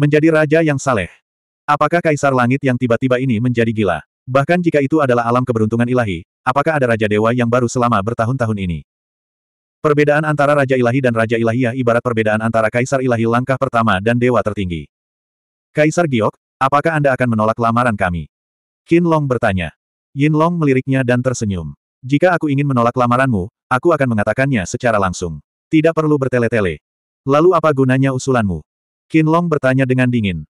Menjadi raja yang saleh. Apakah kaisar langit yang tiba-tiba ini menjadi gila? Bahkan jika itu adalah alam keberuntungan ilahi, apakah ada raja dewa yang baru selama bertahun-tahun ini? Perbedaan antara Raja Ilahi dan Raja Ilahiyah ibarat perbedaan antara Kaisar Ilahi langkah pertama dan dewa tertinggi. Kaisar Giok, apakah Anda akan menolak lamaran kami? Qin Long bertanya. Yin Long meliriknya dan tersenyum. Jika aku ingin menolak lamaranmu, aku akan mengatakannya secara langsung. Tidak perlu bertele-tele. Lalu apa gunanya usulanmu? Qinlong bertanya dengan dingin.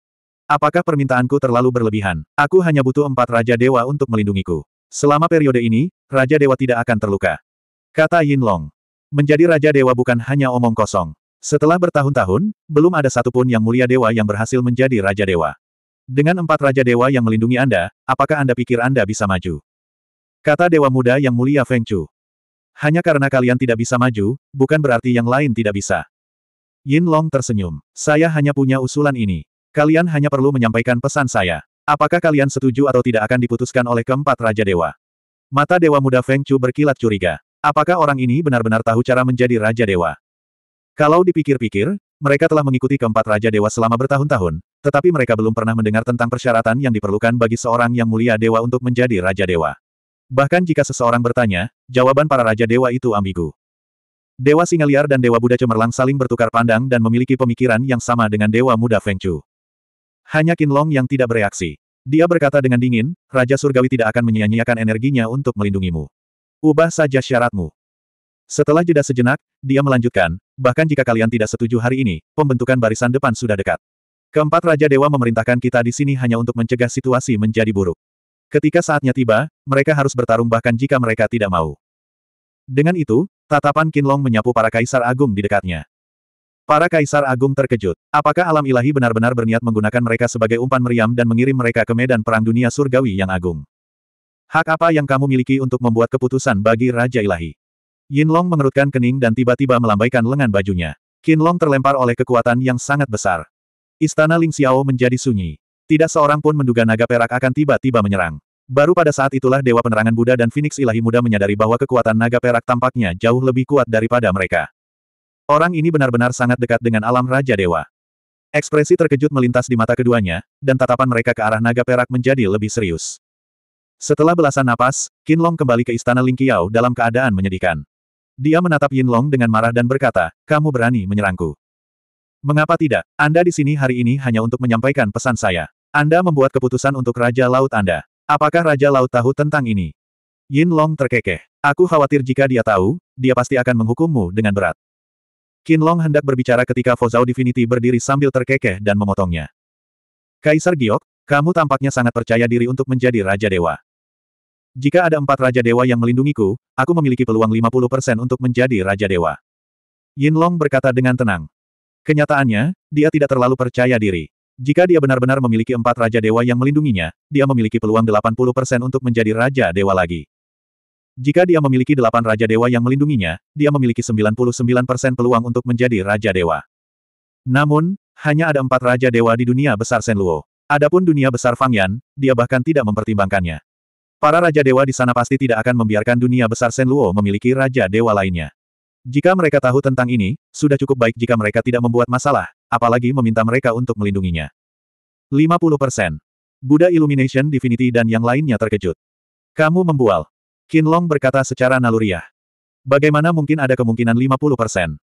Apakah permintaanku terlalu berlebihan? Aku hanya butuh empat Raja Dewa untuk melindungiku. Selama periode ini, Raja Dewa tidak akan terluka. Kata Yinlong. Menjadi Raja Dewa bukan hanya omong kosong. Setelah bertahun-tahun, belum ada satupun yang mulia dewa yang berhasil menjadi Raja Dewa. Dengan empat Raja Dewa yang melindungi Anda, apakah Anda pikir Anda bisa maju? Kata Dewa Muda yang mulia Feng Chu. Hanya karena kalian tidak bisa maju, bukan berarti yang lain tidak bisa. Yin Long tersenyum. Saya hanya punya usulan ini. Kalian hanya perlu menyampaikan pesan saya. Apakah kalian setuju atau tidak akan diputuskan oleh keempat Raja Dewa? Mata Dewa Muda Feng Chu berkilat curiga. Apakah orang ini benar-benar tahu cara menjadi Raja Dewa? Kalau dipikir-pikir, mereka telah mengikuti keempat Raja Dewa selama bertahun-tahun, tetapi mereka belum pernah mendengar tentang persyaratan yang diperlukan bagi seorang yang mulia dewa untuk menjadi Raja Dewa. Bahkan jika seseorang bertanya, jawaban para Raja Dewa itu ambigu. Dewa Singa Liar dan Dewa Buddha Cemerlang saling bertukar pandang dan memiliki pemikiran yang sama dengan Dewa Muda Feng Chu. Hanya Long yang tidak bereaksi. Dia berkata dengan dingin, Raja Surgawi tidak akan menyia-nyiakan energinya untuk melindungimu. Ubah saja syaratmu. Setelah jeda sejenak, dia melanjutkan, bahkan jika kalian tidak setuju hari ini, pembentukan barisan depan sudah dekat. Keempat Raja Dewa memerintahkan kita di sini hanya untuk mencegah situasi menjadi buruk. Ketika saatnya tiba, mereka harus bertarung bahkan jika mereka tidak mau. Dengan itu, Tatapan Qinlong menyapu para kaisar agung di dekatnya. Para kaisar agung terkejut. Apakah alam ilahi benar-benar berniat menggunakan mereka sebagai umpan meriam dan mengirim mereka ke medan perang dunia surgawi yang agung? Hak apa yang kamu miliki untuk membuat keputusan bagi Raja Ilahi? Yinlong mengerutkan kening dan tiba-tiba melambaikan lengan bajunya. Qinlong terlempar oleh kekuatan yang sangat besar. Istana Ling Xiao menjadi sunyi. Tidak seorang pun menduga naga perak akan tiba-tiba menyerang. Baru pada saat itulah Dewa Penerangan Buddha dan Phoenix Ilahi Muda menyadari bahwa kekuatan naga perak tampaknya jauh lebih kuat daripada mereka. Orang ini benar-benar sangat dekat dengan alam Raja Dewa. Ekspresi terkejut melintas di mata keduanya, dan tatapan mereka ke arah naga perak menjadi lebih serius. Setelah belasan napas, Qin kembali ke istana Lingqiao dalam keadaan menyedihkan. Dia menatap Yinlong dengan marah dan berkata, kamu berani menyerangku. Mengapa tidak? Anda di sini hari ini hanya untuk menyampaikan pesan saya. Anda membuat keputusan untuk Raja Laut Anda. Apakah Raja Laut tahu tentang ini? Yin Long terkekeh. Aku khawatir jika dia tahu, dia pasti akan menghukummu dengan berat. Qin Long hendak berbicara ketika Fozao Divinity berdiri sambil terkekeh dan memotongnya. Kaisar Giok, kamu tampaknya sangat percaya diri untuk menjadi Raja Dewa. Jika ada empat Raja Dewa yang melindungiku, aku memiliki peluang 50% untuk menjadi Raja Dewa. Yin Long berkata dengan tenang. Kenyataannya, dia tidak terlalu percaya diri. Jika dia benar-benar memiliki empat Raja Dewa yang melindunginya, dia memiliki peluang 80% untuk menjadi Raja Dewa lagi. Jika dia memiliki delapan Raja Dewa yang melindunginya, dia memiliki 99% peluang untuk menjadi Raja Dewa. Namun, hanya ada empat Raja Dewa di dunia besar Senluo. Adapun dunia besar Fangyan, dia bahkan tidak mempertimbangkannya. Para Raja Dewa di sana pasti tidak akan membiarkan dunia besar Senluo memiliki Raja Dewa lainnya. Jika mereka tahu tentang ini, sudah cukup baik jika mereka tidak membuat masalah, apalagi meminta mereka untuk melindunginya. 50%. Buddha Illumination Divinity dan yang lainnya terkejut. Kamu membual. Long berkata secara naluriah. Bagaimana mungkin ada kemungkinan 50%?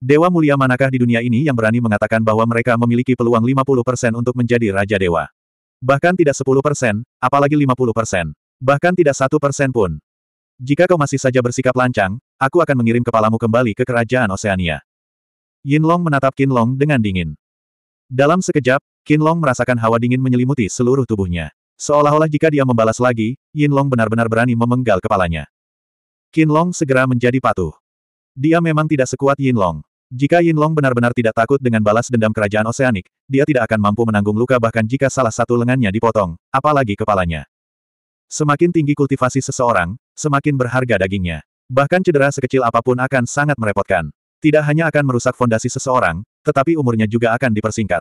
Dewa mulia manakah di dunia ini yang berani mengatakan bahwa mereka memiliki peluang 50% untuk menjadi Raja Dewa? Bahkan tidak 10%, apalagi 50%. Bahkan tidak satu persen pun. Jika kau masih saja bersikap lancang, aku akan mengirim kepalamu kembali ke kerajaan Oceania. Yin Long menatap Long dengan dingin. Dalam sekejap, Long merasakan hawa dingin menyelimuti seluruh tubuhnya. Seolah-olah jika dia membalas lagi, Yin Long benar-benar berani memenggal kepalanya. Long segera menjadi patuh. Dia memang tidak sekuat Yin Long. Jika Yin Long benar-benar tidak takut dengan balas dendam kerajaan oseanik, dia tidak akan mampu menanggung luka bahkan jika salah satu lengannya dipotong, apalagi kepalanya. Semakin tinggi kultivasi seseorang, semakin berharga dagingnya. Bahkan cedera sekecil apapun akan sangat merepotkan tidak hanya akan merusak fondasi seseorang, tetapi umurnya juga akan dipersingkat.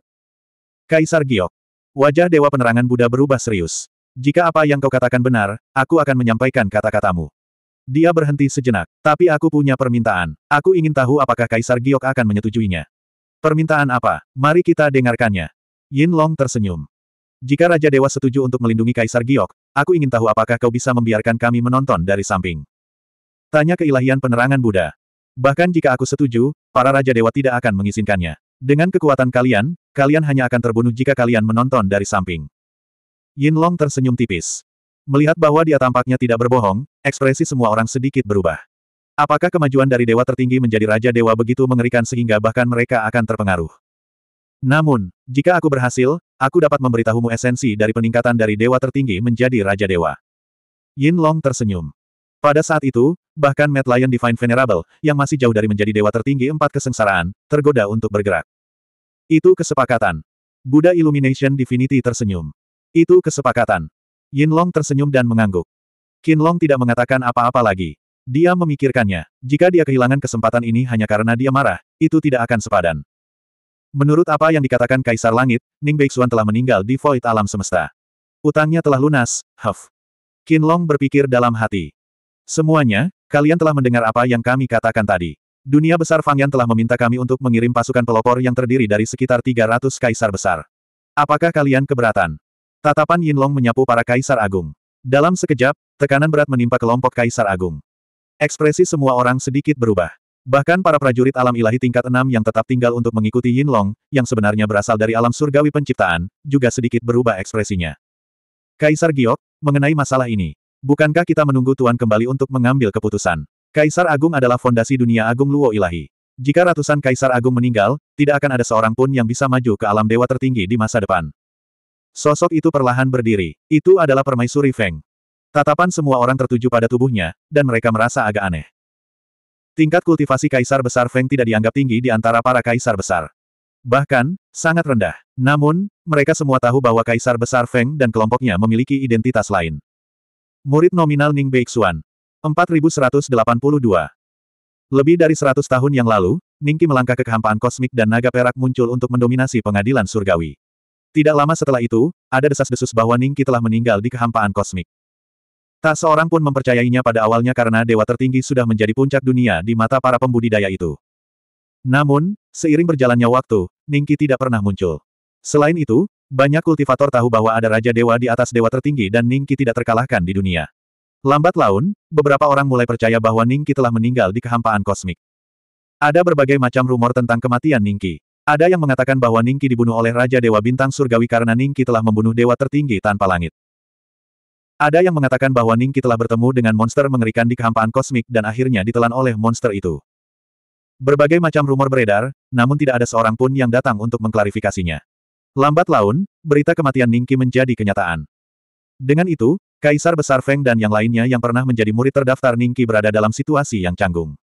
Kaisar Giok. Wajah Dewa Penerangan Buddha berubah serius. Jika apa yang kau katakan benar, aku akan menyampaikan kata-katamu. Dia berhenti sejenak, tapi aku punya permintaan. Aku ingin tahu apakah Kaisar Giok akan menyetujuinya. Permintaan apa? Mari kita dengarkannya. Yin Long tersenyum. Jika Raja Dewa setuju untuk melindungi Kaisar Giok, aku ingin tahu apakah kau bisa membiarkan kami menonton dari samping. Tanya keilahian penerangan Buddha. Bahkan jika aku setuju, para Raja Dewa tidak akan mengizinkannya. Dengan kekuatan kalian, kalian hanya akan terbunuh jika kalian menonton dari samping. Yin Long tersenyum tipis. Melihat bahwa dia tampaknya tidak berbohong, ekspresi semua orang sedikit berubah. Apakah kemajuan dari dewa tertinggi menjadi raja dewa begitu mengerikan sehingga bahkan mereka akan terpengaruh? Namun, jika aku berhasil, aku dapat memberitahumu esensi dari peningkatan dari dewa tertinggi menjadi raja dewa. Yin Long tersenyum. Pada saat itu, bahkan Mad Lion Divine Venerable, yang masih jauh dari menjadi dewa tertinggi empat kesengsaraan, tergoda untuk bergerak. Itu kesepakatan. Buddha Illumination Divinity tersenyum. Itu kesepakatan. Yin Long tersenyum dan mengangguk. Long tidak mengatakan apa-apa lagi. Dia memikirkannya. Jika dia kehilangan kesempatan ini hanya karena dia marah, itu tidak akan sepadan. Menurut apa yang dikatakan Kaisar Langit, Ning Beixuan telah meninggal di void alam semesta. Utangnya telah lunas, Huff. Long berpikir dalam hati. Semuanya, kalian telah mendengar apa yang kami katakan tadi. Dunia besar Fangyan telah meminta kami untuk mengirim pasukan pelopor yang terdiri dari sekitar 300 kaisar besar. Apakah kalian keberatan? Tatapan Yinlong menyapu para kaisar agung. Dalam sekejap, tekanan berat menimpa kelompok kaisar agung. Ekspresi semua orang sedikit berubah. Bahkan para prajurit alam ilahi tingkat enam yang tetap tinggal untuk mengikuti Yinlong, yang sebenarnya berasal dari alam surgawi penciptaan, juga sedikit berubah ekspresinya. Kaisar Giok, mengenai masalah ini, Bukankah kita menunggu Tuan kembali untuk mengambil keputusan? Kaisar Agung adalah fondasi dunia Agung Luo Ilahi. Jika ratusan Kaisar Agung meninggal, tidak akan ada seorang pun yang bisa maju ke alam dewa tertinggi di masa depan. Sosok itu perlahan berdiri. Itu adalah permaisuri Feng. Tatapan semua orang tertuju pada tubuhnya, dan mereka merasa agak aneh. Tingkat kultivasi Kaisar Besar Feng tidak dianggap tinggi di antara para Kaisar Besar. Bahkan, sangat rendah. Namun, mereka semua tahu bahwa Kaisar Besar Feng dan kelompoknya memiliki identitas lain. Murid nominal Ning Beixuan. 4182. Lebih dari 100 tahun yang lalu, Ningki melangkah ke kehampaan kosmik dan naga perak muncul untuk mendominasi pengadilan surgawi. Tidak lama setelah itu, ada desas-desus bahwa Ningki telah meninggal di kehampaan kosmik. Tak seorang pun mempercayainya pada awalnya karena dewa tertinggi sudah menjadi puncak dunia di mata para pembudidaya itu. Namun, seiring berjalannya waktu, Ningki tidak pernah muncul. Selain itu, banyak kultivator tahu bahwa ada Raja Dewa di atas Dewa tertinggi dan Ningki tidak terkalahkan di dunia. Lambat laun, beberapa orang mulai percaya bahwa Ningki telah meninggal di kehampaan kosmik. Ada berbagai macam rumor tentang kematian Ningki. Ada yang mengatakan bahwa Ningki dibunuh oleh Raja Dewa Bintang Surgawi karena Ningki telah membunuh Dewa Tertinggi tanpa langit. Ada yang mengatakan bahwa Ningki telah bertemu dengan monster mengerikan di kehampaan kosmik dan akhirnya ditelan oleh monster itu. Berbagai macam rumor beredar, namun tidak ada seorang pun yang datang untuk mengklarifikasinya. Lambat laun, berita kematian Ningki menjadi kenyataan. Dengan itu, Kaisar Besar Feng dan yang lainnya yang pernah menjadi murid terdaftar Ningki berada dalam situasi yang canggung.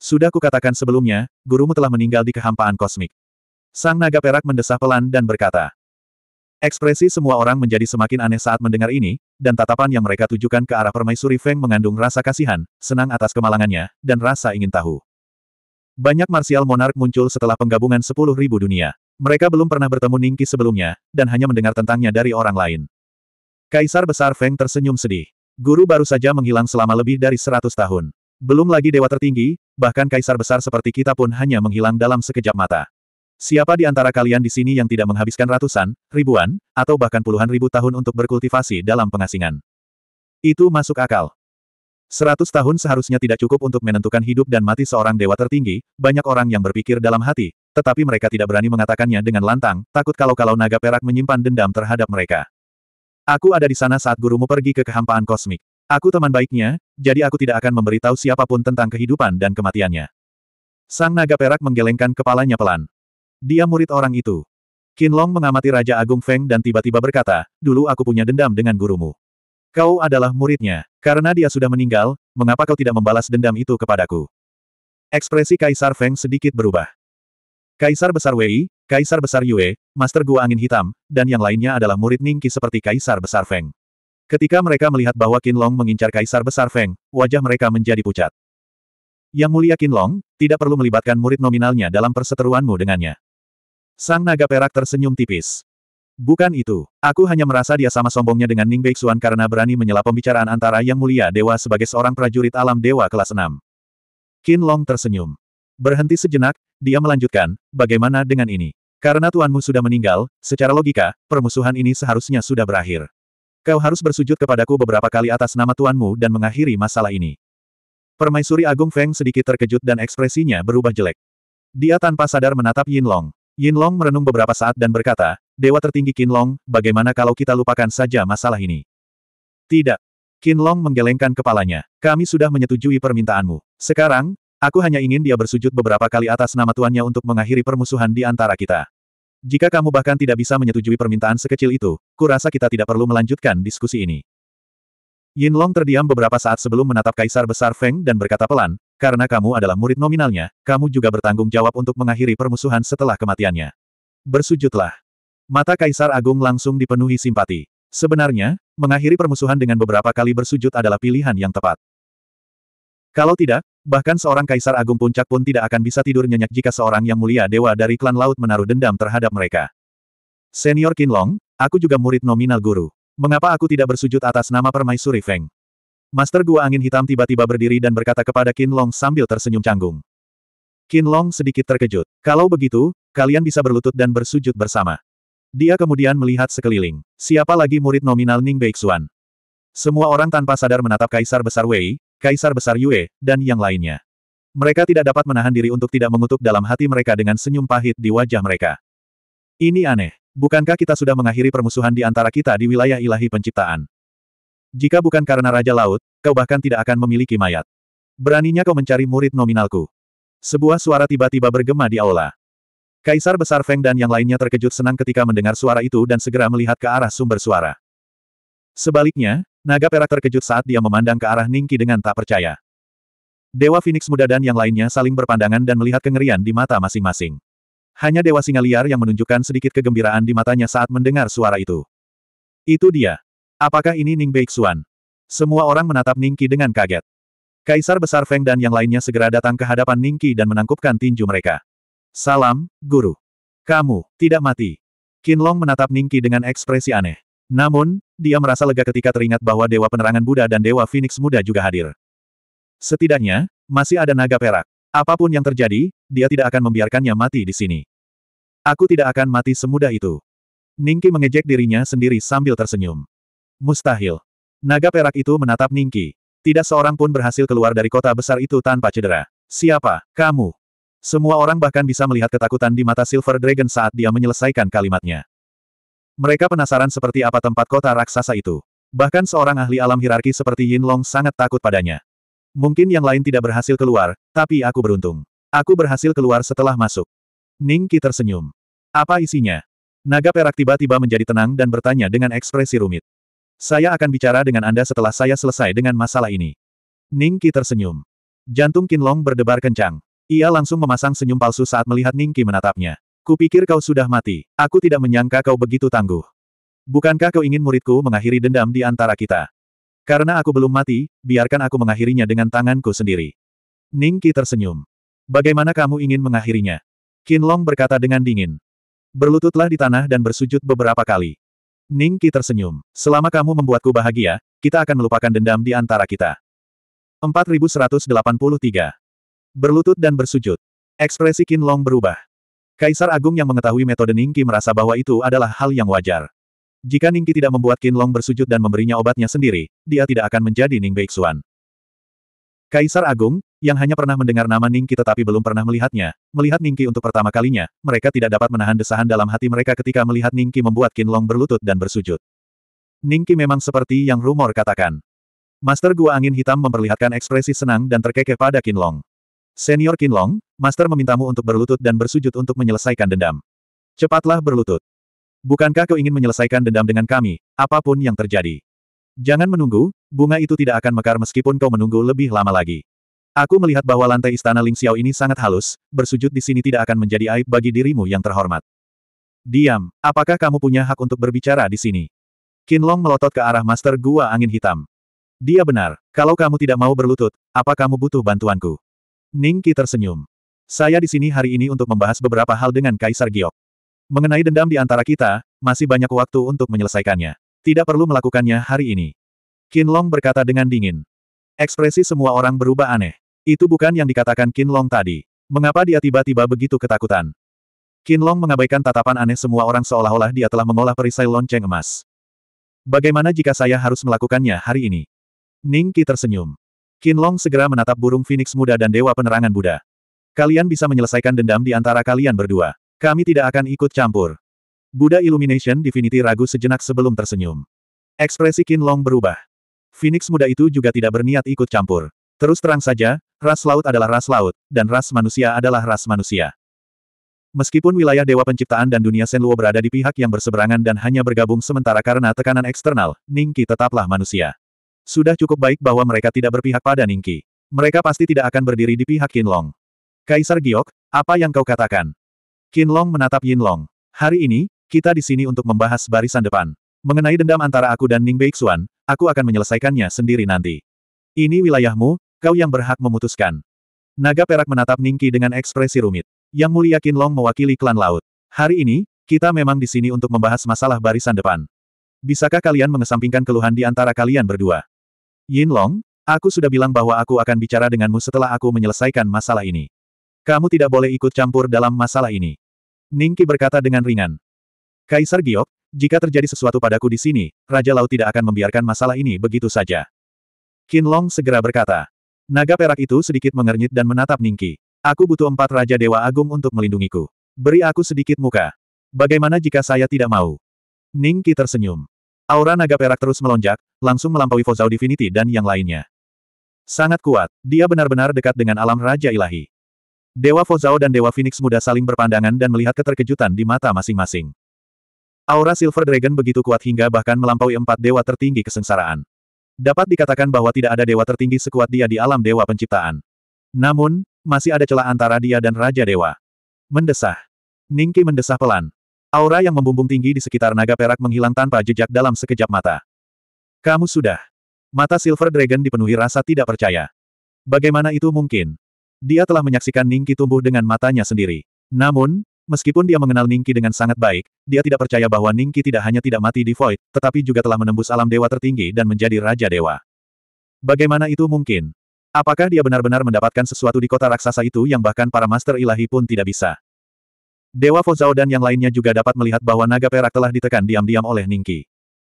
Sudah kukatakan sebelumnya, gurumu telah meninggal di kehampaan kosmik. Sang naga perak mendesah pelan dan berkata. Ekspresi semua orang menjadi semakin aneh saat mendengar ini, dan tatapan yang mereka tujukan ke arah permaisuri Feng mengandung rasa kasihan, senang atas kemalangannya, dan rasa ingin tahu. Banyak marsial monark muncul setelah penggabungan sepuluh ribu dunia. Mereka belum pernah bertemu Ningki sebelumnya, dan hanya mendengar tentangnya dari orang lain. Kaisar Besar Feng tersenyum sedih. Guru baru saja menghilang selama lebih dari seratus tahun. Belum lagi dewa tertinggi, bahkan kaisar besar seperti kita pun hanya menghilang dalam sekejap mata. Siapa di antara kalian di sini yang tidak menghabiskan ratusan, ribuan, atau bahkan puluhan ribu tahun untuk berkultivasi dalam pengasingan? Itu masuk akal. Seratus tahun seharusnya tidak cukup untuk menentukan hidup dan mati seorang dewa tertinggi, banyak orang yang berpikir dalam hati, tetapi mereka tidak berani mengatakannya dengan lantang, takut kalau-kalau naga perak menyimpan dendam terhadap mereka. Aku ada di sana saat gurumu pergi ke kehampaan kosmik. Aku teman baiknya, jadi aku tidak akan memberitahu siapapun tentang kehidupan dan kematiannya. Sang naga perak menggelengkan kepalanya pelan. Dia murid orang itu. Long mengamati Raja Agung Feng dan tiba-tiba berkata, dulu aku punya dendam dengan gurumu. Kau adalah muridnya. Karena dia sudah meninggal, mengapa kau tidak membalas dendam itu kepadaku? Ekspresi Kaisar Feng sedikit berubah. Kaisar Besar Wei, Kaisar Besar Yue, Master Gua Angin Hitam, dan yang lainnya adalah murid Ningki seperti Kaisar Besar Feng. Ketika mereka melihat bahwa Qinlong mengincar Kaisar Besar Feng, wajah mereka menjadi pucat. Yang mulia Qinlong, tidak perlu melibatkan murid nominalnya dalam perseteruanmu dengannya. Sang naga perak tersenyum tipis. Bukan itu. Aku hanya merasa dia sama sombongnya dengan Ning Beixuan karena berani menyela pembicaraan antara Yang Mulia Dewa sebagai seorang prajurit alam Dewa kelas 6. Qin Long tersenyum. Berhenti sejenak, dia melanjutkan, bagaimana dengan ini? Karena tuanmu sudah meninggal, secara logika, permusuhan ini seharusnya sudah berakhir. Kau harus bersujud kepadaku beberapa kali atas nama tuanmu dan mengakhiri masalah ini. Permaisuri Agung Feng sedikit terkejut dan ekspresinya berubah jelek. Dia tanpa sadar menatap Yin Long. Yin Long merenung beberapa saat dan berkata, Dewa tertinggi Qinlong, bagaimana kalau kita lupakan saja masalah ini? Tidak. Qinlong menggelengkan kepalanya. Kami sudah menyetujui permintaanmu. Sekarang, aku hanya ingin dia bersujud beberapa kali atas nama tuannya untuk mengakhiri permusuhan di antara kita. Jika kamu bahkan tidak bisa menyetujui permintaan sekecil itu, kurasa kita tidak perlu melanjutkan diskusi ini. Yinlong terdiam beberapa saat sebelum menatap Kaisar Besar Feng dan berkata pelan, karena kamu adalah murid nominalnya, kamu juga bertanggung jawab untuk mengakhiri permusuhan setelah kematiannya. Bersujudlah. Mata Kaisar Agung langsung dipenuhi simpati. Sebenarnya, mengakhiri permusuhan dengan beberapa kali bersujud adalah pilihan yang tepat. Kalau tidak, bahkan seorang Kaisar Agung Puncak pun tidak akan bisa tidur nyenyak jika seorang yang mulia dewa dari klan laut menaruh dendam terhadap mereka. Senior Kinlong, aku juga murid nominal guru. Mengapa aku tidak bersujud atas nama permaisuri Feng? Master Gua Angin Hitam tiba-tiba berdiri dan berkata kepada Kinlong sambil tersenyum canggung. Kinlong sedikit terkejut. Kalau begitu, kalian bisa berlutut dan bersujud bersama. Dia kemudian melihat sekeliling. Siapa lagi murid nominal Ning Beixuan? Semua orang tanpa sadar menatap Kaisar Besar Wei, Kaisar Besar Yue, dan yang lainnya. Mereka tidak dapat menahan diri untuk tidak mengutuk dalam hati mereka dengan senyum pahit di wajah mereka. Ini aneh. Bukankah kita sudah mengakhiri permusuhan di antara kita di wilayah ilahi penciptaan? Jika bukan karena Raja Laut, kau bahkan tidak akan memiliki mayat. Beraninya kau mencari murid nominalku. Sebuah suara tiba-tiba bergema di aula. Kaisar Besar Feng dan yang lainnya terkejut senang ketika mendengar suara itu dan segera melihat ke arah sumber suara. Sebaliknya, naga perak terkejut saat dia memandang ke arah Ningki dengan tak percaya. Dewa Phoenix muda dan yang lainnya saling berpandangan dan melihat kengerian di mata masing-masing. Hanya Dewa Singa Liar yang menunjukkan sedikit kegembiraan di matanya saat mendengar suara itu. Itu dia. Apakah ini Ning Beixuan? Semua orang menatap Ningki dengan kaget. Kaisar Besar Feng dan yang lainnya segera datang ke hadapan Ningki dan menangkupkan tinju mereka. Salam, guru. Kamu, tidak mati. Kinlong menatap Ningki dengan ekspresi aneh. Namun, dia merasa lega ketika teringat bahwa Dewa Penerangan Buddha dan Dewa Phoenix Muda juga hadir. Setidaknya, masih ada naga perak. Apapun yang terjadi, dia tidak akan membiarkannya mati di sini. Aku tidak akan mati semudah itu. Ningki mengejek dirinya sendiri sambil tersenyum. Mustahil. Naga perak itu menatap Ningki. Tidak seorang pun berhasil keluar dari kota besar itu tanpa cedera. Siapa, kamu? Semua orang bahkan bisa melihat ketakutan di mata Silver Dragon saat dia menyelesaikan kalimatnya. Mereka penasaran seperti apa tempat kota raksasa itu. Bahkan seorang ahli alam hierarki seperti Yin Long sangat takut padanya. Mungkin yang lain tidak berhasil keluar, tapi aku beruntung. Aku berhasil keluar setelah masuk. Ning Qi tersenyum. Apa isinya? Naga perak tiba-tiba menjadi tenang dan bertanya dengan ekspresi rumit. Saya akan bicara dengan Anda setelah saya selesai dengan masalah ini. Ning Qi tersenyum. Jantung Qin Long berdebar kencang. Ia langsung memasang senyum palsu saat melihat Ningki menatapnya. Kupikir kau sudah mati. Aku tidak menyangka kau begitu tangguh. Bukankah kau ingin muridku mengakhiri dendam di antara kita? Karena aku belum mati, biarkan aku mengakhirinya dengan tanganku sendiri. Ningki tersenyum. Bagaimana kamu ingin mengakhirinya? Kinlong berkata dengan dingin. Berlututlah di tanah dan bersujud beberapa kali. Ningki tersenyum. Selama kamu membuatku bahagia, kita akan melupakan dendam di antara kita. 4183 Berlutut dan bersujud. Ekspresi Qin Long berubah. Kaisar Agung yang mengetahui metode Ningki merasa bahwa itu adalah hal yang wajar. Jika Ningki tidak membuat Qin Long bersujud dan memberinya obatnya sendiri, dia tidak akan menjadi Ning Beixuan. Kaisar Agung, yang hanya pernah mendengar nama Ningki tetapi belum pernah melihatnya, melihat Ningki untuk pertama kalinya, mereka tidak dapat menahan desahan dalam hati mereka ketika melihat Ningki membuat Qin Long berlutut dan bersujud. Ningki memang seperti yang rumor katakan. Master Gua Angin Hitam memperlihatkan ekspresi senang dan terkekeh pada Qin Long. Senior Kinlong, Master memintamu untuk berlutut dan bersujud untuk menyelesaikan dendam. Cepatlah berlutut. Bukankah kau ingin menyelesaikan dendam dengan kami, apapun yang terjadi? Jangan menunggu, bunga itu tidak akan mekar meskipun kau menunggu lebih lama lagi. Aku melihat bahwa lantai istana Ling Xiao ini sangat halus, bersujud di sini tidak akan menjadi aib bagi dirimu yang terhormat. Diam, apakah kamu punya hak untuk berbicara di sini? Kinlong melotot ke arah Master Gua Angin Hitam. Dia benar, kalau kamu tidak mau berlutut, apa kamu butuh bantuanku? Ningki tersenyum. Saya di sini hari ini untuk membahas beberapa hal dengan Kaisar Giok. Mengenai dendam di antara kita, masih banyak waktu untuk menyelesaikannya. Tidak perlu melakukannya hari ini. Long berkata dengan dingin. Ekspresi semua orang berubah aneh. Itu bukan yang dikatakan Long tadi. Mengapa dia tiba-tiba begitu ketakutan? Long mengabaikan tatapan aneh semua orang seolah-olah dia telah mengolah perisai lonceng emas. Bagaimana jika saya harus melakukannya hari ini? Ning Qi tersenyum. Qinlong segera menatap burung Phoenix muda dan Dewa Penerangan Buddha. Kalian bisa menyelesaikan dendam di antara kalian berdua. Kami tidak akan ikut campur. Buddha Illumination Divinity ragu sejenak sebelum tersenyum. Ekspresi Qinlong berubah. Phoenix muda itu juga tidak berniat ikut campur. Terus terang saja, ras laut adalah ras laut, dan ras manusia adalah ras manusia. Meskipun wilayah Dewa Penciptaan dan dunia Senluo berada di pihak yang berseberangan dan hanya bergabung sementara karena tekanan eksternal, Ningki tetaplah manusia. Sudah cukup baik bahwa mereka tidak berpihak pada Ningki. Mereka pasti tidak akan berdiri di pihak Qinlong. Kaisar Giok, apa yang kau katakan? Qinlong menatap Yinlong. Hari ini, kita di sini untuk membahas barisan depan. Mengenai dendam antara aku dan Ning Beixuan, aku akan menyelesaikannya sendiri nanti. Ini wilayahmu, kau yang berhak memutuskan. Naga perak menatap Ningki dengan ekspresi rumit. Yang mulia Qinlong mewakili klan laut. Hari ini, kita memang di sini untuk membahas masalah barisan depan. Bisakah kalian mengesampingkan keluhan di antara kalian berdua? Yin Long, aku sudah bilang bahwa aku akan bicara denganmu setelah aku menyelesaikan masalah ini. Kamu tidak boleh ikut campur dalam masalah ini. Ningki berkata dengan ringan. Kaisar Giok, jika terjadi sesuatu padaku di sini, Raja Laut tidak akan membiarkan masalah ini begitu saja. Qin Long segera berkata. Naga perak itu sedikit mengernyit dan menatap Ningki. Aku butuh empat Raja Dewa Agung untuk melindungiku. Beri aku sedikit muka. Bagaimana jika saya tidak mau? Ningki tersenyum. Aura naga perak terus melonjak, langsung melampaui Fozao Divinity dan yang lainnya. Sangat kuat, dia benar-benar dekat dengan alam Raja Ilahi. Dewa Fozao dan Dewa Phoenix muda saling berpandangan dan melihat keterkejutan di mata masing-masing. Aura Silver Dragon begitu kuat hingga bahkan melampaui empat dewa tertinggi kesengsaraan. Dapat dikatakan bahwa tidak ada dewa tertinggi sekuat dia di alam dewa penciptaan. Namun, masih ada celah antara dia dan Raja Dewa. Mendesah. Ningki mendesah pelan. Aura yang membumbung tinggi di sekitar naga perak menghilang tanpa jejak dalam sekejap mata. Kamu sudah. Mata Silver Dragon dipenuhi rasa tidak percaya. Bagaimana itu mungkin? Dia telah menyaksikan Ningki tumbuh dengan matanya sendiri. Namun, meskipun dia mengenal Ningki dengan sangat baik, dia tidak percaya bahwa Ningki tidak hanya tidak mati di Void, tetapi juga telah menembus alam dewa tertinggi dan menjadi Raja Dewa. Bagaimana itu mungkin? Apakah dia benar-benar mendapatkan sesuatu di kota raksasa itu yang bahkan para master ilahi pun tidak bisa? Dewa Fozao dan yang lainnya juga dapat melihat bahwa naga perak telah ditekan diam-diam oleh Ningki.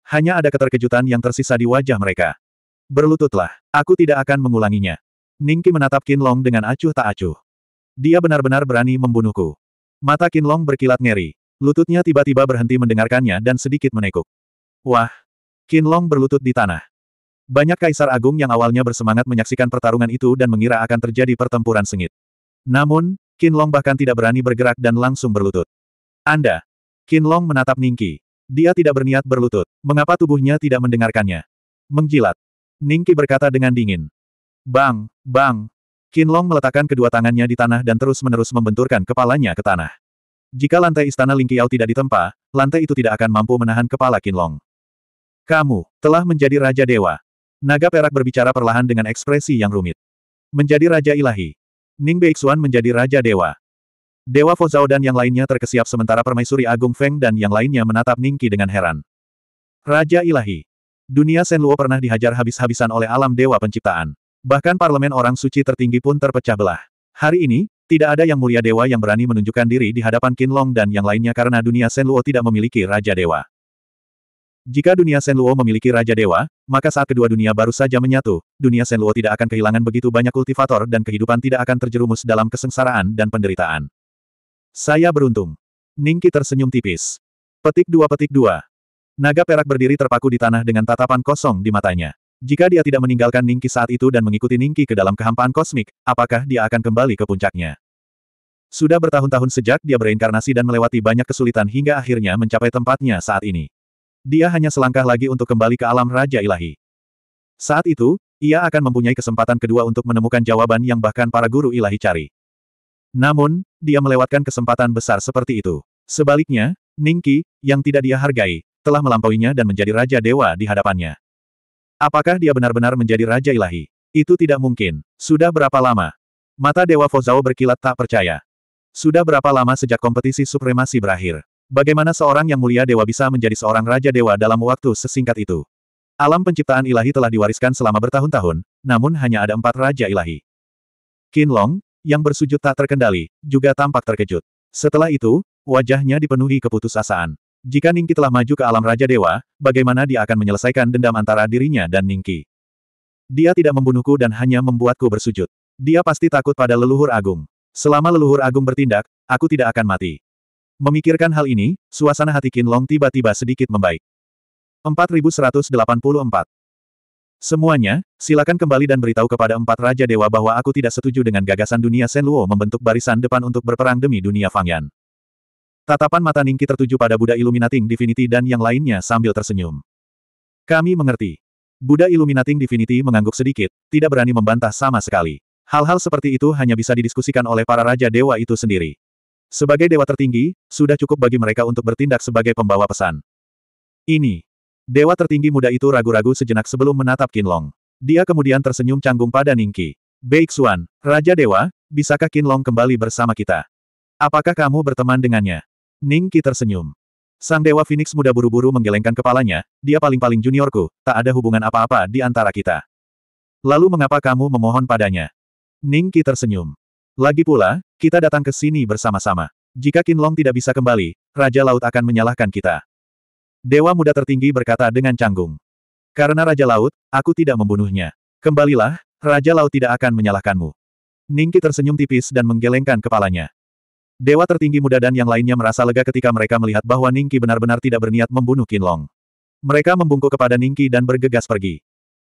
Hanya ada keterkejutan yang tersisa di wajah mereka. Berlututlah, aku tidak akan mengulanginya. Ningki menatap Kinlong dengan acuh tak acuh. Dia benar-benar berani membunuhku. Mata Kinlong berkilat ngeri. Lututnya tiba-tiba berhenti mendengarkannya dan sedikit menekuk. Wah! Kinlong berlutut di tanah. Banyak kaisar agung yang awalnya bersemangat menyaksikan pertarungan itu dan mengira akan terjadi pertempuran sengit. Namun, Long bahkan tidak berani bergerak dan langsung berlutut. Anda! Long menatap Ningki. Dia tidak berniat berlutut. Mengapa tubuhnya tidak mendengarkannya? Menggilat. Ningki berkata dengan dingin. Bang, bang. Long meletakkan kedua tangannya di tanah dan terus-menerus membenturkan kepalanya ke tanah. Jika lantai istana Lingqiao tidak ditempa, lantai itu tidak akan mampu menahan kepala Long. Kamu, telah menjadi Raja Dewa. Naga Perak berbicara perlahan dengan ekspresi yang rumit. Menjadi Raja Ilahi. Ning Beixuan menjadi Raja Dewa. Dewa Fozao dan yang lainnya terkesiap sementara Permaisuri Agung Feng dan yang lainnya menatap Ningki dengan heran. Raja Ilahi. Dunia Luo pernah dihajar habis-habisan oleh alam Dewa Penciptaan. Bahkan parlemen orang suci tertinggi pun terpecah belah. Hari ini, tidak ada yang mulia dewa yang berani menunjukkan diri di hadapan Long dan yang lainnya karena dunia Luo tidak memiliki Raja Dewa. Jika dunia Senluo memiliki Raja Dewa, maka saat kedua dunia baru saja menyatu, dunia Senluo tidak akan kehilangan begitu banyak kultivator dan kehidupan tidak akan terjerumus dalam kesengsaraan dan penderitaan. Saya beruntung. Ningki tersenyum tipis. Petik dua petik dua. Naga perak berdiri terpaku di tanah dengan tatapan kosong di matanya. Jika dia tidak meninggalkan Ningki saat itu dan mengikuti Ningki ke dalam kehampaan kosmik, apakah dia akan kembali ke puncaknya? Sudah bertahun-tahun sejak dia bereinkarnasi dan melewati banyak kesulitan hingga akhirnya mencapai tempatnya saat ini. Dia hanya selangkah lagi untuk kembali ke alam Raja Ilahi. Saat itu, ia akan mempunyai kesempatan kedua untuk menemukan jawaban yang bahkan para guru ilahi cari. Namun, dia melewatkan kesempatan besar seperti itu. Sebaliknya, Ningki, yang tidak dia hargai, telah melampauinya dan menjadi Raja Dewa di hadapannya. Apakah dia benar-benar menjadi Raja Ilahi? Itu tidak mungkin. Sudah berapa lama? Mata Dewa Fozao berkilat tak percaya. Sudah berapa lama sejak kompetisi supremasi berakhir? Bagaimana seorang yang mulia dewa bisa menjadi seorang raja dewa dalam waktu sesingkat itu? Alam penciptaan ilahi telah diwariskan selama bertahun-tahun, namun hanya ada empat raja ilahi. Qin Long, yang bersujud tak terkendali, juga tampak terkejut. Setelah itu, wajahnya dipenuhi keputusasaan. Jika Ningki telah maju ke alam Raja Dewa, bagaimana dia akan menyelesaikan dendam antara dirinya dan Ningki? Dia tidak membunuhku dan hanya membuatku bersujud. Dia pasti takut pada leluhur agung. Selama leluhur agung bertindak, aku tidak akan mati. Memikirkan hal ini, suasana hati Long tiba-tiba sedikit membaik. 4184. Semuanya, silakan kembali dan beritahu kepada empat Raja Dewa bahwa aku tidak setuju dengan gagasan dunia Senluo membentuk barisan depan untuk berperang demi dunia Fangyan. Tatapan mata Ningki tertuju pada Buddha Illuminating Divinity dan yang lainnya sambil tersenyum. Kami mengerti. Buddha Illuminating Divinity mengangguk sedikit, tidak berani membantah sama sekali. Hal-hal seperti itu hanya bisa didiskusikan oleh para Raja Dewa itu sendiri. Sebagai dewa tertinggi, sudah cukup bagi mereka untuk bertindak sebagai pembawa pesan. Ini. Dewa tertinggi muda itu ragu-ragu sejenak sebelum menatap Kinlong. Dia kemudian tersenyum canggung pada Ningki. Baik Xuan, Raja Dewa, bisakah Kinlong kembali bersama kita? Apakah kamu berteman dengannya? Ningki tersenyum. Sang Dewa Phoenix muda buru-buru menggelengkan kepalanya, dia paling-paling juniorku, tak ada hubungan apa-apa di antara kita. Lalu mengapa kamu memohon padanya? Ningki tersenyum. Lagi pula, kita datang ke sini bersama-sama. Jika Kinlong tidak bisa kembali, Raja Laut akan menyalahkan kita. Dewa muda tertinggi berkata dengan canggung. Karena Raja Laut, aku tidak membunuhnya. Kembalilah, Raja Laut tidak akan menyalahkanmu. Ningki tersenyum tipis dan menggelengkan kepalanya. Dewa tertinggi muda dan yang lainnya merasa lega ketika mereka melihat bahwa Ningki benar-benar tidak berniat membunuh Kinlong. Mereka membungkuk kepada Ningki dan bergegas pergi.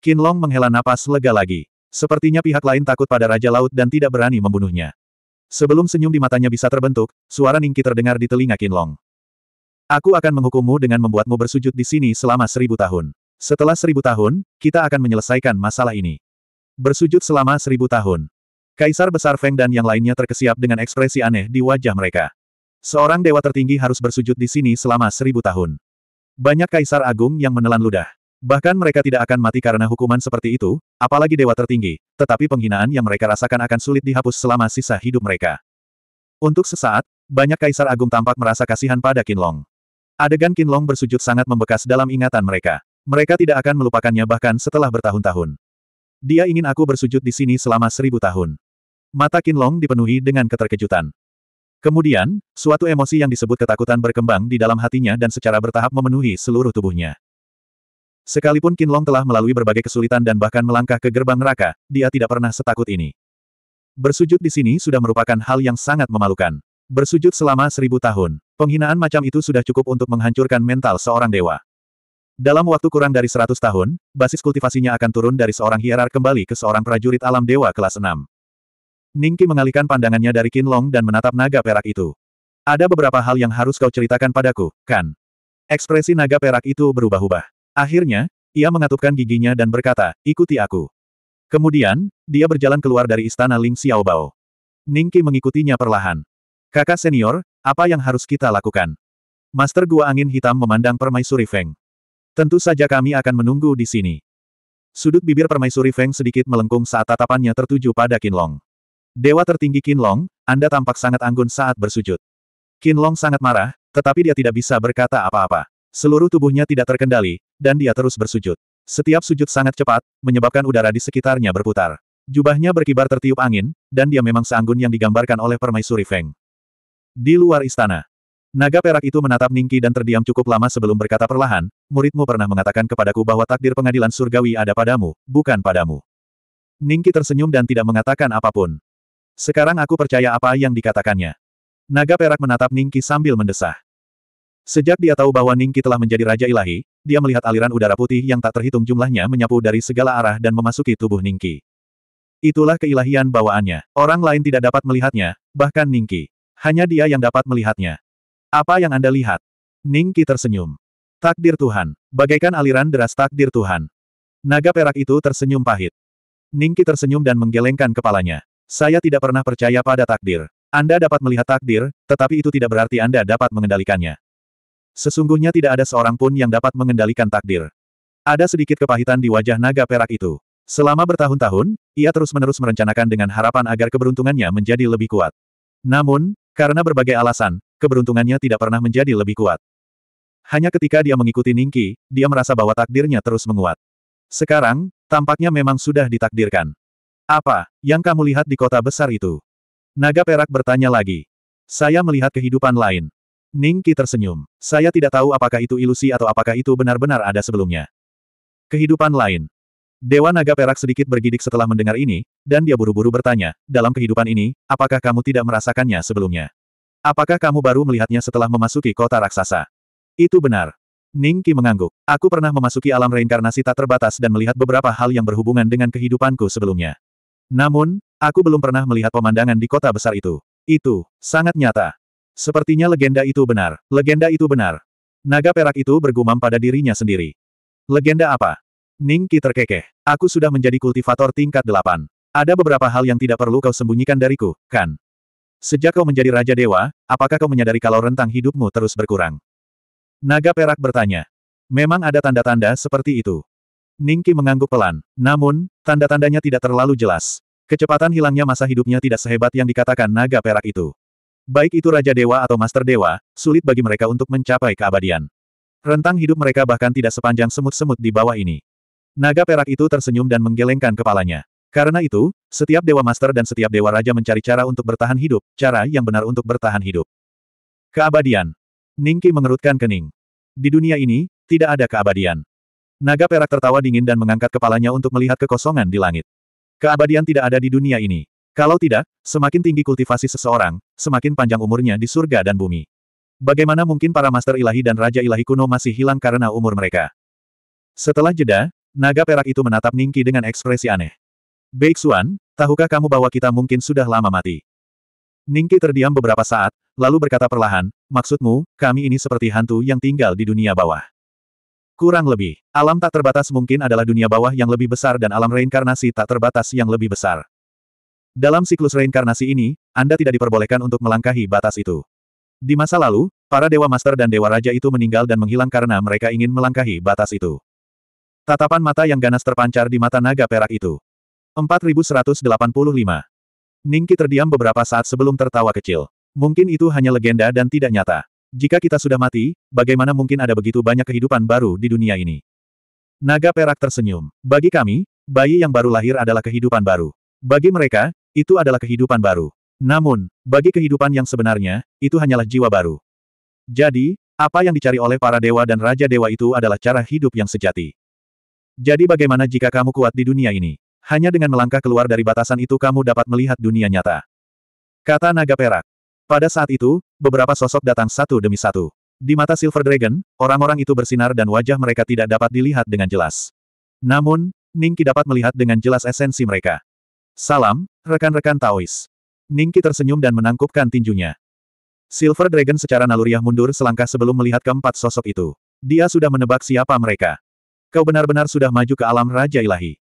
Kinlong menghela napas lega lagi. Sepertinya pihak lain takut pada Raja Laut dan tidak berani membunuhnya. Sebelum senyum di matanya bisa terbentuk, suara Ningki terdengar di telinga Kinlong. Aku akan menghukummu dengan membuatmu bersujud di sini selama seribu tahun. Setelah seribu tahun, kita akan menyelesaikan masalah ini. Bersujud selama seribu tahun. Kaisar Besar Feng dan yang lainnya terkesiap dengan ekspresi aneh di wajah mereka. Seorang dewa tertinggi harus bersujud di sini selama seribu tahun. Banyak kaisar agung yang menelan ludah. Bahkan mereka tidak akan mati karena hukuman seperti itu, apalagi dewa tertinggi, tetapi penghinaan yang mereka rasakan akan sulit dihapus selama sisa hidup mereka. Untuk sesaat, banyak kaisar agung tampak merasa kasihan pada Kinlong. Adegan Kinlong bersujud sangat membekas dalam ingatan mereka. Mereka tidak akan melupakannya bahkan setelah bertahun-tahun. Dia ingin aku bersujud di sini selama seribu tahun. Mata Kinlong dipenuhi dengan keterkejutan. Kemudian, suatu emosi yang disebut ketakutan berkembang di dalam hatinya dan secara bertahap memenuhi seluruh tubuhnya. Sekalipun Kinlong telah melalui berbagai kesulitan dan bahkan melangkah ke gerbang neraka, dia tidak pernah setakut ini. Bersujud di sini sudah merupakan hal yang sangat memalukan. Bersujud selama seribu tahun, penghinaan macam itu sudah cukup untuk menghancurkan mental seorang dewa. Dalam waktu kurang dari seratus tahun, basis kultivasinya akan turun dari seorang hierar kembali ke seorang prajurit alam dewa kelas enam. Ningki mengalihkan pandangannya dari Kinlong dan menatap naga perak itu. Ada beberapa hal yang harus kau ceritakan padaku, kan? Ekspresi naga perak itu berubah-ubah. Akhirnya, ia mengatupkan giginya dan berkata, ikuti aku. Kemudian, dia berjalan keluar dari istana Ling Xiaobao. Ningki mengikutinya perlahan. Kakak senior, apa yang harus kita lakukan? Master Gua Angin Hitam memandang Permaisuri Feng. Tentu saja kami akan menunggu di sini. Sudut bibir Permaisuri Feng sedikit melengkung saat tatapannya tertuju pada Kinlong. Dewa tertinggi Kinlong, Anda tampak sangat anggun saat bersujud. Kinlong sangat marah, tetapi dia tidak bisa berkata apa-apa. Seluruh tubuhnya tidak terkendali, dan dia terus bersujud. Setiap sujud sangat cepat, menyebabkan udara di sekitarnya berputar. Jubahnya berkibar tertiup angin, dan dia memang seanggun yang digambarkan oleh permaisuri Feng. Di luar istana, naga perak itu menatap Ningki dan terdiam cukup lama sebelum berkata perlahan, muridmu pernah mengatakan kepadaku bahwa takdir pengadilan surgawi ada padamu, bukan padamu. Ningki tersenyum dan tidak mengatakan apapun. Sekarang aku percaya apa yang dikatakannya. Naga perak menatap Ningki sambil mendesah. Sejak dia tahu bahwa Ningki telah menjadi Raja Ilahi, dia melihat aliran udara putih yang tak terhitung jumlahnya menyapu dari segala arah dan memasuki tubuh Ningki. Itulah keilahian bawaannya. Orang lain tidak dapat melihatnya, bahkan Ningki. Hanya dia yang dapat melihatnya. Apa yang Anda lihat? Ningki tersenyum. Takdir Tuhan. Bagaikan aliran deras takdir Tuhan. Naga perak itu tersenyum pahit. Ningki tersenyum dan menggelengkan kepalanya. Saya tidak pernah percaya pada takdir. Anda dapat melihat takdir, tetapi itu tidak berarti Anda dapat mengendalikannya. Sesungguhnya tidak ada seorang pun yang dapat mengendalikan takdir. Ada sedikit kepahitan di wajah naga perak itu. Selama bertahun-tahun, ia terus-menerus merencanakan dengan harapan agar keberuntungannya menjadi lebih kuat. Namun, karena berbagai alasan, keberuntungannya tidak pernah menjadi lebih kuat. Hanya ketika dia mengikuti Ningki, dia merasa bahwa takdirnya terus menguat. Sekarang, tampaknya memang sudah ditakdirkan. Apa yang kamu lihat di kota besar itu? Naga perak bertanya lagi. Saya melihat kehidupan lain. Ning Qi tersenyum. Saya tidak tahu apakah itu ilusi atau apakah itu benar-benar ada sebelumnya. Kehidupan lain. Dewa Naga Perak sedikit bergidik setelah mendengar ini, dan dia buru-buru bertanya, dalam kehidupan ini, apakah kamu tidak merasakannya sebelumnya? Apakah kamu baru melihatnya setelah memasuki kota raksasa? Itu benar. Ning Qi mengangguk. Aku pernah memasuki alam reinkarnasi tak terbatas dan melihat beberapa hal yang berhubungan dengan kehidupanku sebelumnya. Namun, aku belum pernah melihat pemandangan di kota besar itu. Itu, sangat nyata. Sepertinya legenda itu benar, legenda itu benar. Naga perak itu bergumam pada dirinya sendiri. Legenda apa? Ning Ki terkekeh. Aku sudah menjadi kultivator tingkat delapan. Ada beberapa hal yang tidak perlu kau sembunyikan dariku, kan? Sejak kau menjadi Raja Dewa, apakah kau menyadari kalau rentang hidupmu terus berkurang? Naga Perak bertanya. Memang ada tanda-tanda seperti itu. Ning Ningki mengangguk pelan. Namun, tanda-tandanya tidak terlalu jelas. Kecepatan hilangnya masa hidupnya tidak sehebat yang dikatakan Naga Perak itu. Baik itu Raja Dewa atau Master Dewa, sulit bagi mereka untuk mencapai keabadian. Rentang hidup mereka bahkan tidak sepanjang semut-semut di bawah ini. Naga perak itu tersenyum dan menggelengkan kepalanya. Karena itu, setiap Dewa Master dan setiap Dewa Raja mencari cara untuk bertahan hidup, cara yang benar untuk bertahan hidup. Keabadian. Ningki mengerutkan kening. Di dunia ini, tidak ada keabadian. Naga perak tertawa dingin dan mengangkat kepalanya untuk melihat kekosongan di langit. Keabadian tidak ada di dunia ini. Kalau tidak, semakin tinggi kultivasi seseorang, semakin panjang umurnya di surga dan bumi. Bagaimana mungkin para master ilahi dan raja ilahi kuno masih hilang karena umur mereka? Setelah jeda, naga perak itu menatap Ningki dengan ekspresi aneh. Xuan, tahukah kamu bahwa kita mungkin sudah lama mati? Ningki terdiam beberapa saat, lalu berkata perlahan, maksudmu, kami ini seperti hantu yang tinggal di dunia bawah. Kurang lebih, alam tak terbatas mungkin adalah dunia bawah yang lebih besar dan alam reinkarnasi tak terbatas yang lebih besar. Dalam siklus reinkarnasi ini, anda tidak diperbolehkan untuk melangkahi batas itu. Di masa lalu, para Dewa Master dan Dewa Raja itu meninggal dan menghilang karena mereka ingin melangkahi batas itu. Tatapan mata yang ganas terpancar di mata naga perak itu. 4185. Ningki terdiam beberapa saat sebelum tertawa kecil. Mungkin itu hanya legenda dan tidak nyata. Jika kita sudah mati, bagaimana mungkin ada begitu banyak kehidupan baru di dunia ini? Naga perak tersenyum. Bagi kami, bayi yang baru lahir adalah kehidupan baru. Bagi mereka, itu adalah kehidupan baru. Namun, bagi kehidupan yang sebenarnya, itu hanyalah jiwa baru. Jadi, apa yang dicari oleh para dewa dan raja dewa itu adalah cara hidup yang sejati. Jadi bagaimana jika kamu kuat di dunia ini? Hanya dengan melangkah keluar dari batasan itu kamu dapat melihat dunia nyata. Kata naga perak. Pada saat itu, beberapa sosok datang satu demi satu. Di mata Silver Dragon, orang-orang itu bersinar dan wajah mereka tidak dapat dilihat dengan jelas. Namun, Ningki dapat melihat dengan jelas esensi mereka. Salam, rekan-rekan Taois. Ningki tersenyum dan menangkupkan tinjunya. Silver Dragon secara naluriah mundur selangkah sebelum melihat keempat sosok itu. Dia sudah menebak siapa mereka. Kau benar-benar sudah maju ke alam Raja Ilahi.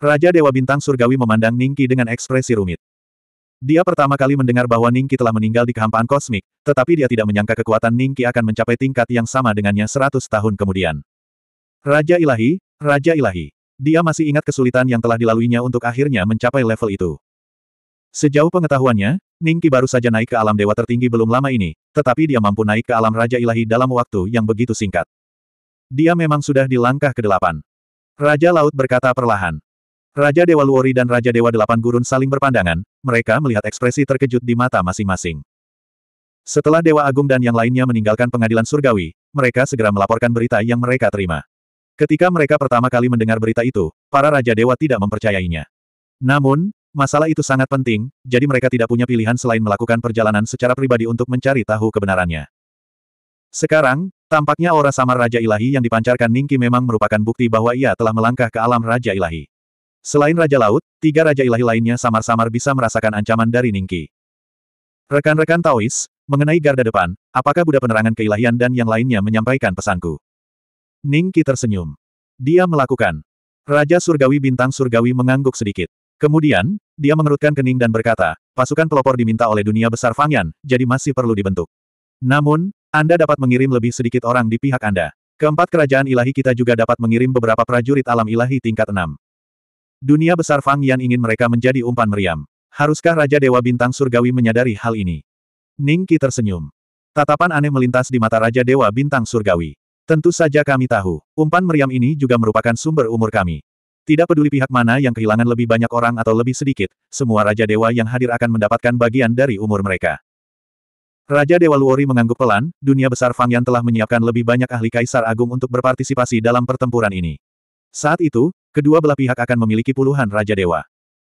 Raja Dewa Bintang Surgawi memandang Ningki dengan ekspresi rumit. Dia pertama kali mendengar bahwa Ningki telah meninggal di kehampaan kosmik, tetapi dia tidak menyangka kekuatan Ningki akan mencapai tingkat yang sama dengannya seratus tahun kemudian. Raja Ilahi, Raja Ilahi. Dia masih ingat kesulitan yang telah dilaluinya untuk akhirnya mencapai level itu. Sejauh pengetahuannya, Ningki baru saja naik ke alam dewa tertinggi belum lama ini, tetapi dia mampu naik ke alam Raja Ilahi dalam waktu yang begitu singkat. Dia memang sudah di langkah ke-8. Raja Laut berkata perlahan. Raja Dewa Luori dan Raja Dewa Delapan Gurun saling berpandangan, mereka melihat ekspresi terkejut di mata masing-masing. Setelah Dewa Agung dan yang lainnya meninggalkan pengadilan surgawi, mereka segera melaporkan berita yang mereka terima. Ketika mereka pertama kali mendengar berita itu, para Raja Dewa tidak mempercayainya. Namun, Masalah itu sangat penting, jadi mereka tidak punya pilihan selain melakukan perjalanan secara pribadi untuk mencari tahu kebenarannya. Sekarang, tampaknya aura samar Raja Ilahi yang dipancarkan Ningki memang merupakan bukti bahwa ia telah melangkah ke alam Raja Ilahi. Selain Raja Laut, tiga Raja Ilahi lainnya samar-samar bisa merasakan ancaman dari Ningki. Rekan-rekan Taois, mengenai garda depan, apakah Buddha penerangan keilahian dan yang lainnya menyampaikan pesanku? Ningki tersenyum. Dia melakukan. Raja Surgawi Bintang Surgawi mengangguk sedikit. Kemudian, dia mengerutkan kening dan berkata, pasukan pelopor diminta oleh dunia besar Fangyan, jadi masih perlu dibentuk. Namun, Anda dapat mengirim lebih sedikit orang di pihak Anda. Keempat kerajaan ilahi kita juga dapat mengirim beberapa prajurit alam ilahi tingkat enam. Dunia besar Fang Yan ingin mereka menjadi umpan meriam. Haruskah Raja Dewa Bintang Surgawi menyadari hal ini? Ning Qi tersenyum. Tatapan aneh melintas di mata Raja Dewa Bintang Surgawi. Tentu saja kami tahu, umpan meriam ini juga merupakan sumber umur kami. Tidak peduli pihak mana yang kehilangan lebih banyak orang atau lebih sedikit, semua Raja Dewa yang hadir akan mendapatkan bagian dari umur mereka. Raja Dewa Luori mengangguk pelan, dunia besar Fang Yan telah menyiapkan lebih banyak ahli Kaisar Agung untuk berpartisipasi dalam pertempuran ini. Saat itu, kedua belah pihak akan memiliki puluhan Raja Dewa.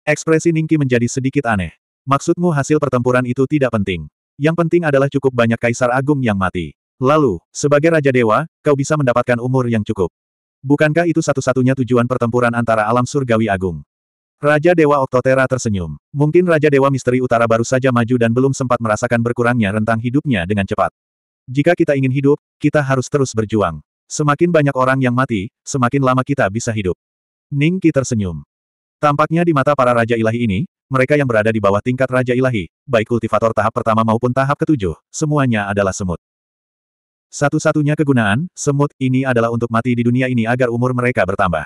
Ekspresi Ningki menjadi sedikit aneh. Maksudmu hasil pertempuran itu tidak penting. Yang penting adalah cukup banyak Kaisar Agung yang mati. Lalu, sebagai Raja Dewa, kau bisa mendapatkan umur yang cukup. Bukankah itu satu-satunya tujuan pertempuran antara alam surgawi agung? Raja Dewa Oktotera tersenyum. Mungkin Raja Dewa Misteri Utara baru saja maju dan belum sempat merasakan berkurangnya rentang hidupnya dengan cepat. Jika kita ingin hidup, kita harus terus berjuang. Semakin banyak orang yang mati, semakin lama kita bisa hidup. Ningki tersenyum. Tampaknya di mata para Raja Ilahi ini, mereka yang berada di bawah tingkat Raja Ilahi, baik kultivator tahap pertama maupun tahap ketujuh, semuanya adalah semut. Satu-satunya kegunaan, semut, ini adalah untuk mati di dunia ini agar umur mereka bertambah.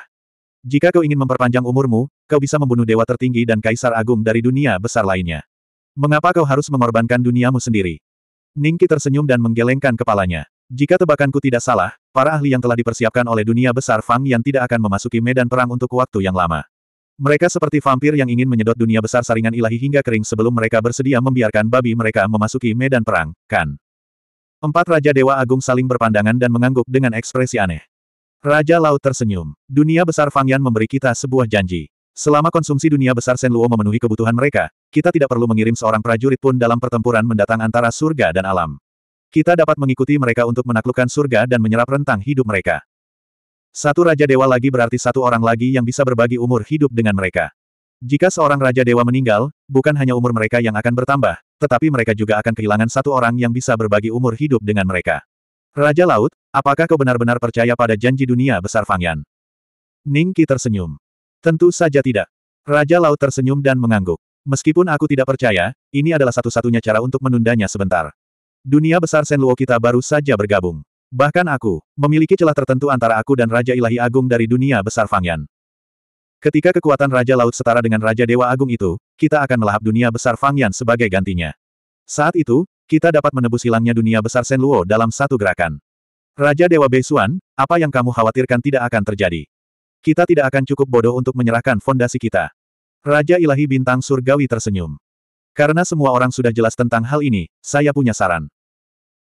Jika kau ingin memperpanjang umurmu, kau bisa membunuh dewa tertinggi dan kaisar agung dari dunia besar lainnya. Mengapa kau harus mengorbankan duniamu sendiri? Ningki tersenyum dan menggelengkan kepalanya. Jika tebakanku tidak salah, para ahli yang telah dipersiapkan oleh dunia besar Fang yang tidak akan memasuki medan perang untuk waktu yang lama. Mereka seperti vampir yang ingin menyedot dunia besar saringan ilahi hingga kering sebelum mereka bersedia membiarkan babi mereka memasuki medan perang, kan? Empat Raja Dewa Agung saling berpandangan dan mengangguk dengan ekspresi aneh. Raja Laut tersenyum. Dunia besar Fang Yan memberi kita sebuah janji. Selama konsumsi dunia besar Luo memenuhi kebutuhan mereka, kita tidak perlu mengirim seorang prajurit pun dalam pertempuran mendatang antara surga dan alam. Kita dapat mengikuti mereka untuk menaklukkan surga dan menyerap rentang hidup mereka. Satu Raja Dewa lagi berarti satu orang lagi yang bisa berbagi umur hidup dengan mereka. Jika seorang Raja Dewa meninggal, bukan hanya umur mereka yang akan bertambah, tetapi mereka juga akan kehilangan satu orang yang bisa berbagi umur hidup dengan mereka. Raja Laut, apakah kau benar-benar percaya pada janji dunia besar Fang Yan? Ning Qi tersenyum. Tentu saja tidak. Raja Laut tersenyum dan mengangguk. Meskipun aku tidak percaya, ini adalah satu-satunya cara untuk menundanya sebentar. Dunia besar Senluo kita baru saja bergabung. Bahkan aku, memiliki celah tertentu antara aku dan Raja Ilahi Agung dari dunia besar Fang Yan. Ketika kekuatan Raja Laut setara dengan Raja Dewa Agung itu, kita akan melahap dunia besar Fang Yan sebagai gantinya. Saat itu, kita dapat menebus hilangnya dunia besar Shen Luo dalam satu gerakan. Raja Dewa Beisuan, apa yang kamu khawatirkan tidak akan terjadi. Kita tidak akan cukup bodoh untuk menyerahkan fondasi kita. Raja Ilahi Bintang Surgawi tersenyum. Karena semua orang sudah jelas tentang hal ini, saya punya saran.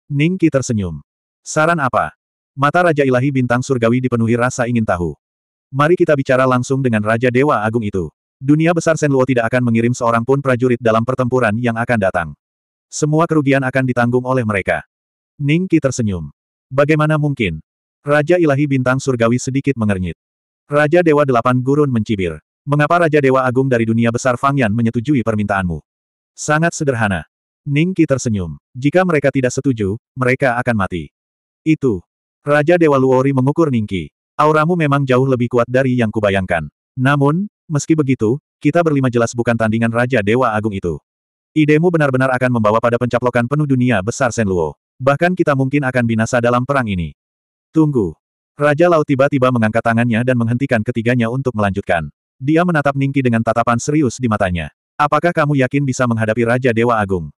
Ning Qi tersenyum. Saran apa? Mata Raja Ilahi Bintang Surgawi dipenuhi rasa ingin tahu. Mari kita bicara langsung dengan Raja Dewa Agung itu. Dunia besar Senluo tidak akan mengirim seorang pun prajurit dalam pertempuran yang akan datang. Semua kerugian akan ditanggung oleh mereka. Ning Qi tersenyum. Bagaimana mungkin? Raja Ilahi Bintang Surgawi sedikit mengernyit. Raja Dewa Delapan Gurun mencibir. Mengapa Raja Dewa Agung dari dunia besar Fang Yan menyetujui permintaanmu? Sangat sederhana. Ning Qi tersenyum. Jika mereka tidak setuju, mereka akan mati. Itu. Raja Dewa Luori mengukur Ning Qi. Auramu memang jauh lebih kuat dari yang kubayangkan. Namun, Meski begitu, kita berlima jelas bukan tandingan Raja Dewa Agung itu. Idemu benar-benar akan membawa pada pencaplokan penuh dunia besar Senluo. Bahkan kita mungkin akan binasa dalam perang ini. Tunggu. Raja Laut tiba-tiba mengangkat tangannya dan menghentikan ketiganya untuk melanjutkan. Dia menatap Ningki dengan tatapan serius di matanya. Apakah kamu yakin bisa menghadapi Raja Dewa Agung?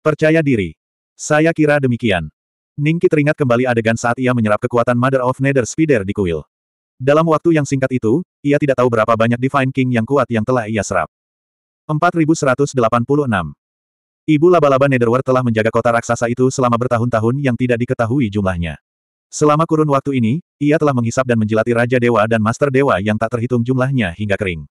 Percaya diri. Saya kira demikian. Ningki teringat kembali adegan saat ia menyerap kekuatan Mother of Nether Spider di kuil. Dalam waktu yang singkat itu, ia tidak tahu berapa banyak Divine King yang kuat yang telah ia serap. 4186. Ibu laba-laba Netherworld telah menjaga kota raksasa itu selama bertahun-tahun yang tidak diketahui jumlahnya. Selama kurun waktu ini, ia telah menghisap dan menjilati Raja Dewa dan Master Dewa yang tak terhitung jumlahnya hingga kering.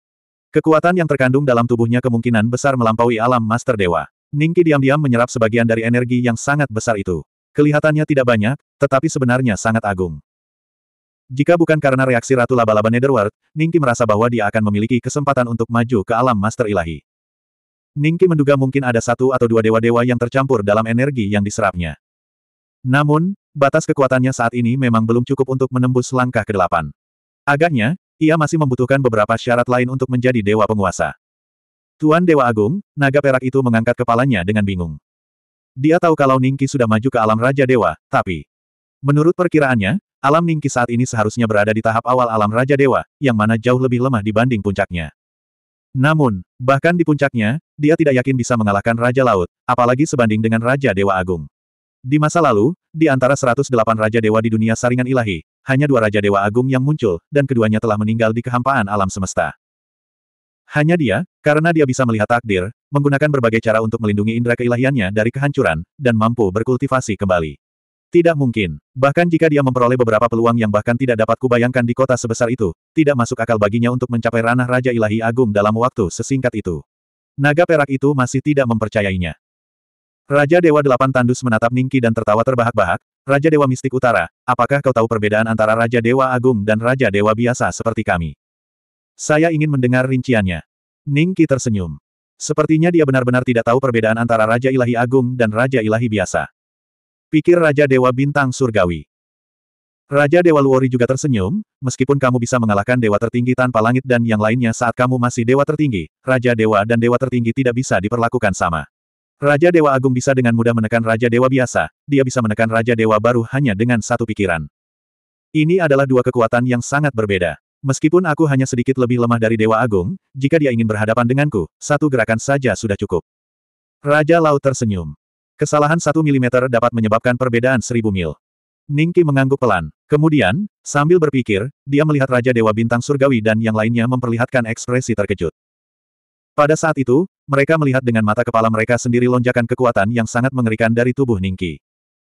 Kekuatan yang terkandung dalam tubuhnya kemungkinan besar melampaui alam Master Dewa. Ningki diam-diam menyerap sebagian dari energi yang sangat besar itu. Kelihatannya tidak banyak, tetapi sebenarnya sangat agung. Jika bukan karena reaksi Ratu Laba-Laba Netherworld, Ningki merasa bahwa dia akan memiliki kesempatan untuk maju ke alam Master Ilahi. Ningki menduga mungkin ada satu atau dua dewa-dewa yang tercampur dalam energi yang diserapnya. Namun, batas kekuatannya saat ini memang belum cukup untuk menembus langkah ke-8. Agaknya, ia masih membutuhkan beberapa syarat lain untuk menjadi dewa penguasa. Tuan Dewa Agung, naga perak itu mengangkat kepalanya dengan bingung. Dia tahu kalau Ningki sudah maju ke alam Raja Dewa, tapi... Menurut perkiraannya, Alam Ningki saat ini seharusnya berada di tahap awal alam Raja Dewa, yang mana jauh lebih lemah dibanding puncaknya. Namun, bahkan di puncaknya, dia tidak yakin bisa mengalahkan Raja Laut, apalagi sebanding dengan Raja Dewa Agung. Di masa lalu, di antara 108 Raja Dewa di dunia saringan ilahi, hanya dua Raja Dewa Agung yang muncul, dan keduanya telah meninggal di kehampaan alam semesta. Hanya dia, karena dia bisa melihat takdir, menggunakan berbagai cara untuk melindungi indera keilahiannya dari kehancuran, dan mampu berkultivasi kembali. Tidak mungkin. Bahkan jika dia memperoleh beberapa peluang yang bahkan tidak dapat kubayangkan di kota sebesar itu, tidak masuk akal baginya untuk mencapai ranah Raja Ilahi Agung dalam waktu sesingkat itu. Naga perak itu masih tidak mempercayainya. Raja Dewa Delapan Tandus menatap Ningki dan tertawa terbahak-bahak, Raja Dewa Mistik Utara, apakah kau tahu perbedaan antara Raja Dewa Agung dan Raja Dewa biasa seperti kami? Saya ingin mendengar rinciannya. Ningki tersenyum. Sepertinya dia benar-benar tidak tahu perbedaan antara Raja Ilahi Agung dan Raja Ilahi biasa. Pikir Raja Dewa Bintang Surgawi. Raja Dewa Luori juga tersenyum, meskipun kamu bisa mengalahkan Dewa Tertinggi tanpa langit dan yang lainnya saat kamu masih Dewa Tertinggi, Raja Dewa dan Dewa Tertinggi tidak bisa diperlakukan sama. Raja Dewa Agung bisa dengan mudah menekan Raja Dewa biasa, dia bisa menekan Raja Dewa baru hanya dengan satu pikiran. Ini adalah dua kekuatan yang sangat berbeda. Meskipun aku hanya sedikit lebih lemah dari Dewa Agung, jika dia ingin berhadapan denganku, satu gerakan saja sudah cukup. Raja Laut tersenyum. Kesalahan satu milimeter dapat menyebabkan perbedaan seribu mil. Ningki mengangguk pelan. Kemudian, sambil berpikir, dia melihat Raja Dewa Bintang Surgawi dan yang lainnya memperlihatkan ekspresi terkejut. Pada saat itu, mereka melihat dengan mata kepala mereka sendiri lonjakan kekuatan yang sangat mengerikan dari tubuh Ningki.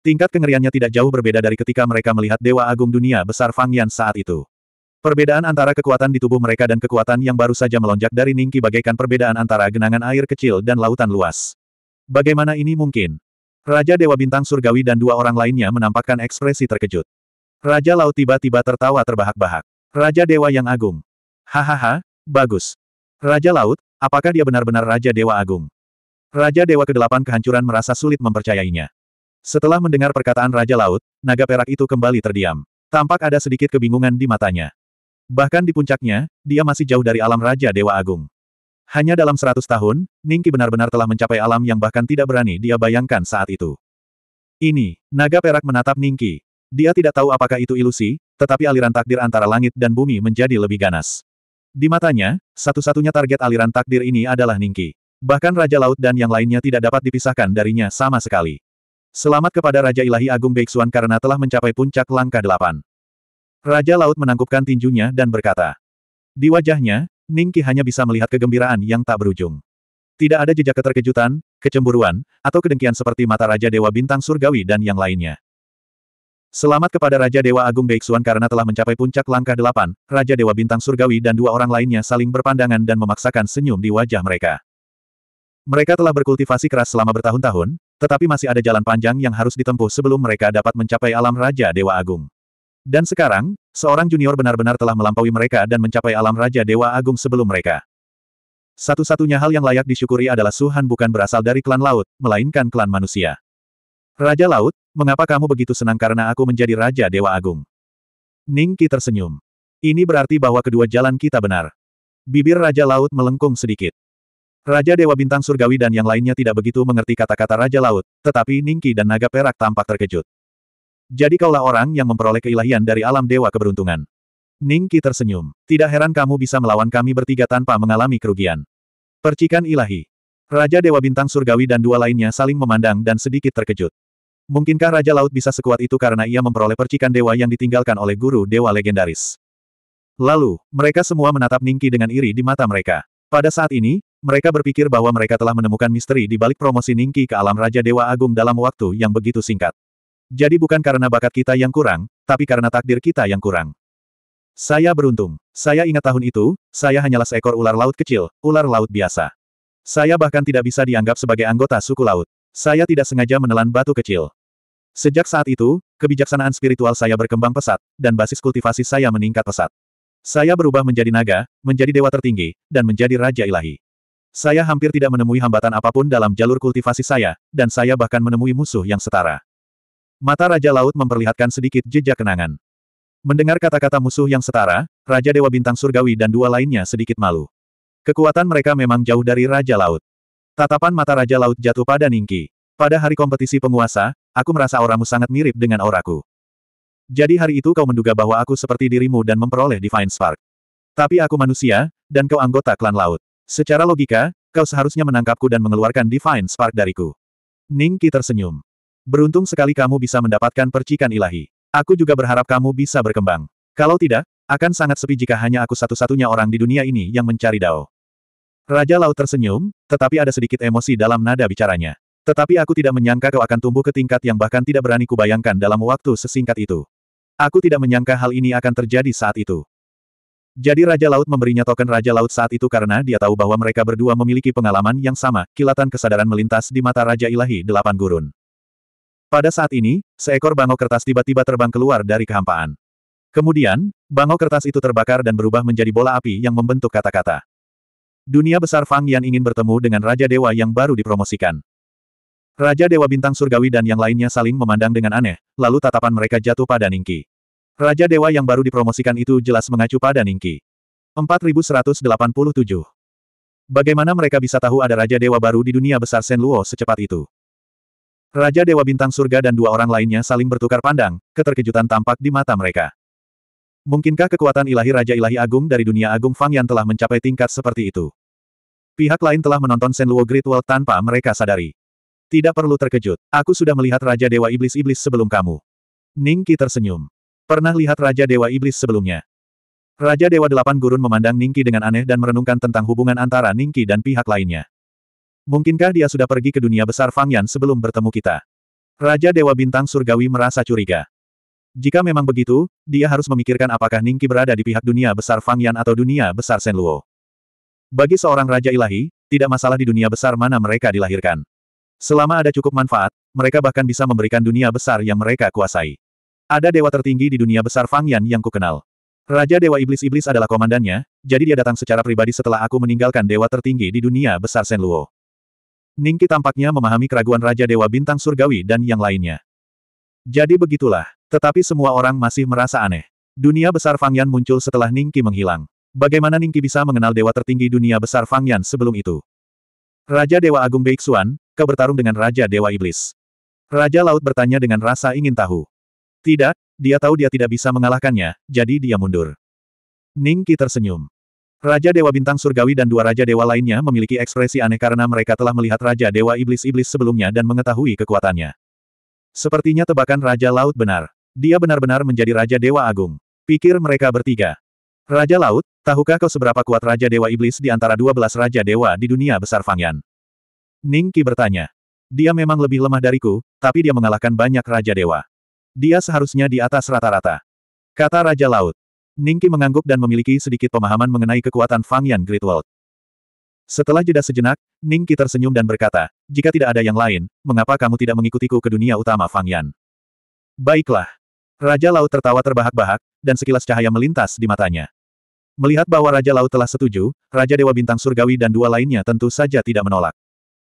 Tingkat kengeriannya tidak jauh berbeda dari ketika mereka melihat Dewa Agung Dunia Besar Fang Yan saat itu. Perbedaan antara kekuatan di tubuh mereka dan kekuatan yang baru saja melonjak dari Ningki bagaikan perbedaan antara genangan air kecil dan lautan luas. Bagaimana ini mungkin? Raja Dewa Bintang Surgawi dan dua orang lainnya menampakkan ekspresi terkejut. Raja Laut tiba-tiba tertawa terbahak-bahak. Raja Dewa yang Agung. Hahaha, bagus. Raja Laut, apakah dia benar-benar Raja Dewa Agung? Raja Dewa Kedelapan Kehancuran merasa sulit mempercayainya. Setelah mendengar perkataan Raja Laut, naga perak itu kembali terdiam. Tampak ada sedikit kebingungan di matanya. Bahkan di puncaknya, dia masih jauh dari alam Raja Dewa Agung. Hanya dalam seratus tahun, Ningki benar-benar telah mencapai alam yang bahkan tidak berani dia bayangkan saat itu. Ini, naga perak menatap Ningki. Dia tidak tahu apakah itu ilusi, tetapi aliran takdir antara langit dan bumi menjadi lebih ganas. Di matanya, satu-satunya target aliran takdir ini adalah Ningki. Bahkan Raja Laut dan yang lainnya tidak dapat dipisahkan darinya sama sekali. Selamat kepada Raja Ilahi Agung Beixuan karena telah mencapai puncak langkah delapan. Raja Laut menangkupkan tinjunya dan berkata. Di wajahnya, Ningki hanya bisa melihat kegembiraan yang tak berujung. Tidak ada jejak keterkejutan, kecemburuan, atau kedengkian seperti mata Raja Dewa Bintang Surgawi dan yang lainnya. Selamat kepada Raja Dewa Agung Beiksuan karena telah mencapai puncak langkah delapan, Raja Dewa Bintang Surgawi dan dua orang lainnya saling berpandangan dan memaksakan senyum di wajah mereka. Mereka telah berkultivasi keras selama bertahun-tahun, tetapi masih ada jalan panjang yang harus ditempuh sebelum mereka dapat mencapai alam Raja Dewa Agung. Dan sekarang, seorang junior benar-benar telah melampaui mereka dan mencapai alam Raja Dewa Agung sebelum mereka. Satu-satunya hal yang layak disyukuri adalah Suhan bukan berasal dari klan laut, melainkan klan manusia. Raja Laut, mengapa kamu begitu senang karena aku menjadi Raja Dewa Agung? Ningki tersenyum. Ini berarti bahwa kedua jalan kita benar. Bibir Raja Laut melengkung sedikit. Raja Dewa Bintang Surgawi dan yang lainnya tidak begitu mengerti kata-kata Raja Laut, tetapi Ningki dan Naga Perak tampak terkejut. Jadi kaulah orang yang memperoleh keilahian dari alam dewa keberuntungan. Ning Qi tersenyum. Tidak heran kamu bisa melawan kami bertiga tanpa mengalami kerugian. Percikan ilahi. Raja Dewa Bintang Surgawi dan dua lainnya saling memandang dan sedikit terkejut. Mungkinkah Raja Laut bisa sekuat itu karena ia memperoleh percikan dewa yang ditinggalkan oleh guru dewa legendaris? Lalu, mereka semua menatap Ningki dengan iri di mata mereka. Pada saat ini, mereka berpikir bahwa mereka telah menemukan misteri di balik promosi Ningki ke alam Raja Dewa Agung dalam waktu yang begitu singkat. Jadi bukan karena bakat kita yang kurang, tapi karena takdir kita yang kurang. Saya beruntung. Saya ingat tahun itu, saya hanyalah seekor ular laut kecil, ular laut biasa. Saya bahkan tidak bisa dianggap sebagai anggota suku laut. Saya tidak sengaja menelan batu kecil. Sejak saat itu, kebijaksanaan spiritual saya berkembang pesat, dan basis kultivasi saya meningkat pesat. Saya berubah menjadi naga, menjadi dewa tertinggi, dan menjadi raja ilahi. Saya hampir tidak menemui hambatan apapun dalam jalur kultivasi saya, dan saya bahkan menemui musuh yang setara. Mata Raja Laut memperlihatkan sedikit jejak kenangan. Mendengar kata-kata musuh yang setara, Raja Dewa Bintang Surgawi dan dua lainnya sedikit malu. Kekuatan mereka memang jauh dari Raja Laut. Tatapan mata Raja Laut jatuh pada Ningki. Pada hari kompetisi penguasa, aku merasa auramu sangat mirip dengan auraku. Jadi hari itu kau menduga bahwa aku seperti dirimu dan memperoleh Divine Spark. Tapi aku manusia, dan kau anggota klan laut. Secara logika, kau seharusnya menangkapku dan mengeluarkan Divine Spark dariku. Ningki tersenyum. Beruntung sekali kamu bisa mendapatkan percikan ilahi. Aku juga berharap kamu bisa berkembang. Kalau tidak, akan sangat sepi jika hanya aku satu-satunya orang di dunia ini yang mencari Dao. Raja Laut tersenyum, tetapi ada sedikit emosi dalam nada bicaranya. Tetapi aku tidak menyangka kau akan tumbuh ke tingkat yang bahkan tidak berani kubayangkan dalam waktu sesingkat itu. Aku tidak menyangka hal ini akan terjadi saat itu. Jadi Raja Laut memberinya token Raja Laut saat itu karena dia tahu bahwa mereka berdua memiliki pengalaman yang sama, kilatan kesadaran melintas di mata Raja Ilahi Delapan Gurun. Pada saat ini, seekor bangau kertas tiba-tiba terbang keluar dari kehampaan. Kemudian, bangau kertas itu terbakar dan berubah menjadi bola api yang membentuk kata-kata. Dunia besar Fang Yan ingin bertemu dengan Raja Dewa yang baru dipromosikan. Raja Dewa Bintang Surgawi dan yang lainnya saling memandang dengan aneh, lalu tatapan mereka jatuh pada Ningki. Raja Dewa yang baru dipromosikan itu jelas mengacu pada Ningki. 4187 Bagaimana mereka bisa tahu ada Raja Dewa baru di dunia besar Luo secepat itu? Raja Dewa Bintang Surga dan dua orang lainnya saling bertukar pandang, keterkejutan tampak di mata mereka. Mungkinkah kekuatan ilahi Raja Ilahi Agung dari dunia Agung Fang yang telah mencapai tingkat seperti itu? Pihak lain telah menonton Luo Great Wall tanpa mereka sadari. Tidak perlu terkejut, aku sudah melihat Raja Dewa Iblis-Iblis sebelum kamu. Ningki tersenyum. Pernah lihat Raja Dewa Iblis sebelumnya? Raja Dewa Delapan Gurun memandang Ningki dengan aneh dan merenungkan tentang hubungan antara Ningki dan pihak lainnya. Mungkinkah dia sudah pergi ke dunia besar Fang Yan sebelum bertemu kita? Raja Dewa Bintang Surgawi merasa curiga. Jika memang begitu, dia harus memikirkan apakah Ningki berada di pihak dunia besar Fang Yan atau dunia besar Luo. Bagi seorang Raja Ilahi, tidak masalah di dunia besar mana mereka dilahirkan. Selama ada cukup manfaat, mereka bahkan bisa memberikan dunia besar yang mereka kuasai. Ada dewa tertinggi di dunia besar Fang Yan yang kukenal. Raja Dewa Iblis-Iblis adalah komandannya, jadi dia datang secara pribadi setelah aku meninggalkan dewa tertinggi di dunia besar Luo. Ningki tampaknya memahami keraguan Raja Dewa Bintang Surgawi dan yang lainnya. Jadi begitulah, tetapi semua orang masih merasa aneh. Dunia besar Fangyan muncul setelah Ningki menghilang. Bagaimana Ningki bisa mengenal dewa tertinggi dunia besar Fangyan sebelum itu? Raja Dewa Agung Beixuan, kau bertarung dengan Raja Dewa Iblis. Raja Laut bertanya dengan rasa ingin tahu. Tidak, dia tahu dia tidak bisa mengalahkannya, jadi dia mundur. Ningki tersenyum. Raja Dewa Bintang Surgawi dan dua Raja Dewa lainnya memiliki ekspresi aneh karena mereka telah melihat Raja Dewa Iblis-Iblis sebelumnya dan mengetahui kekuatannya. Sepertinya tebakan Raja Laut benar. Dia benar-benar menjadi Raja Dewa Agung. Pikir mereka bertiga. Raja Laut, tahukah kau seberapa kuat Raja Dewa Iblis di antara dua belas Raja Dewa di dunia besar Fangyan? Ning Qi bertanya. Dia memang lebih lemah dariku, tapi dia mengalahkan banyak Raja Dewa. Dia seharusnya di atas rata-rata. Kata Raja Laut. Ningki mengangguk dan memiliki sedikit pemahaman mengenai kekuatan Fang Yan Great World. Setelah jeda sejenak, Ningki tersenyum dan berkata, jika tidak ada yang lain, mengapa kamu tidak mengikutiku ke dunia utama Fang Yan? Baiklah. Raja Laut tertawa terbahak-bahak, dan sekilas cahaya melintas di matanya. Melihat bahwa Raja Laut telah setuju, Raja Dewa Bintang Surgawi dan dua lainnya tentu saja tidak menolak.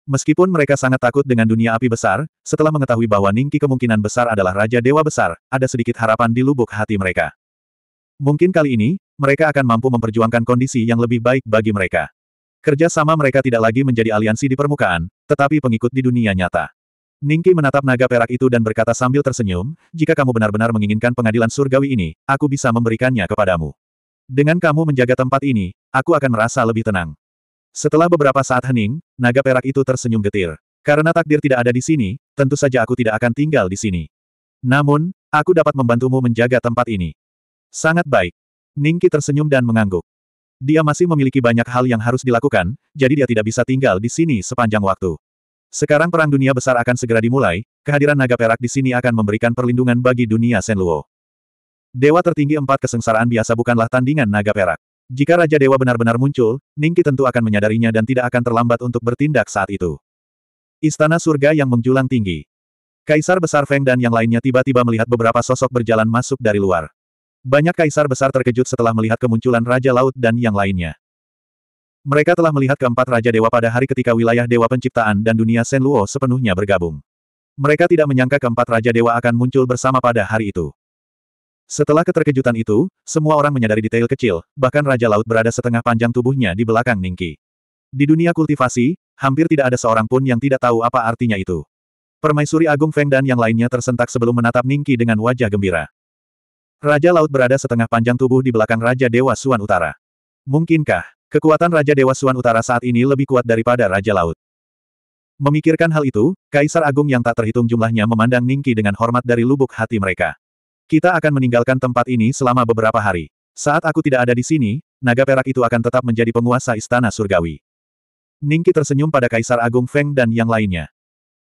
Meskipun mereka sangat takut dengan dunia api besar, setelah mengetahui bahwa Ningki kemungkinan besar adalah Raja Dewa Besar, ada sedikit harapan di lubuk hati mereka. Mungkin kali ini, mereka akan mampu memperjuangkan kondisi yang lebih baik bagi mereka. Kerja sama mereka tidak lagi menjadi aliansi di permukaan, tetapi pengikut di dunia nyata. Ningki menatap naga perak itu dan berkata sambil tersenyum, jika kamu benar-benar menginginkan pengadilan surgawi ini, aku bisa memberikannya kepadamu. Dengan kamu menjaga tempat ini, aku akan merasa lebih tenang. Setelah beberapa saat hening, naga perak itu tersenyum getir. Karena takdir tidak ada di sini, tentu saja aku tidak akan tinggal di sini. Namun, aku dapat membantumu menjaga tempat ini. Sangat baik. Ningki tersenyum dan mengangguk. Dia masih memiliki banyak hal yang harus dilakukan, jadi dia tidak bisa tinggal di sini sepanjang waktu. Sekarang Perang Dunia Besar akan segera dimulai, kehadiran naga perak di sini akan memberikan perlindungan bagi dunia Senluo. Dewa tertinggi empat kesengsaraan biasa bukanlah tandingan naga perak. Jika Raja Dewa benar-benar muncul, Ningki tentu akan menyadarinya dan tidak akan terlambat untuk bertindak saat itu. Istana surga yang menjulang tinggi. Kaisar Besar Feng dan yang lainnya tiba-tiba melihat beberapa sosok berjalan masuk dari luar. Banyak kaisar besar terkejut setelah melihat kemunculan Raja Laut dan yang lainnya. Mereka telah melihat keempat Raja Dewa pada hari ketika wilayah Dewa Penciptaan dan dunia Luo sepenuhnya bergabung. Mereka tidak menyangka keempat Raja Dewa akan muncul bersama pada hari itu. Setelah keterkejutan itu, semua orang menyadari detail kecil, bahkan Raja Laut berada setengah panjang tubuhnya di belakang Ningki. Di dunia kultivasi, hampir tidak ada seorang pun yang tidak tahu apa artinya itu. Permaisuri Agung Feng dan yang lainnya tersentak sebelum menatap Ningki dengan wajah gembira. Raja Laut berada setengah panjang tubuh di belakang Raja Dewa Suan Utara. Mungkinkah, kekuatan Raja Dewa Suan Utara saat ini lebih kuat daripada Raja Laut? Memikirkan hal itu, Kaisar Agung yang tak terhitung jumlahnya memandang Ningki dengan hormat dari lubuk hati mereka. Kita akan meninggalkan tempat ini selama beberapa hari. Saat aku tidak ada di sini, naga perak itu akan tetap menjadi penguasa istana surgawi. Ningki tersenyum pada Kaisar Agung Feng dan yang lainnya.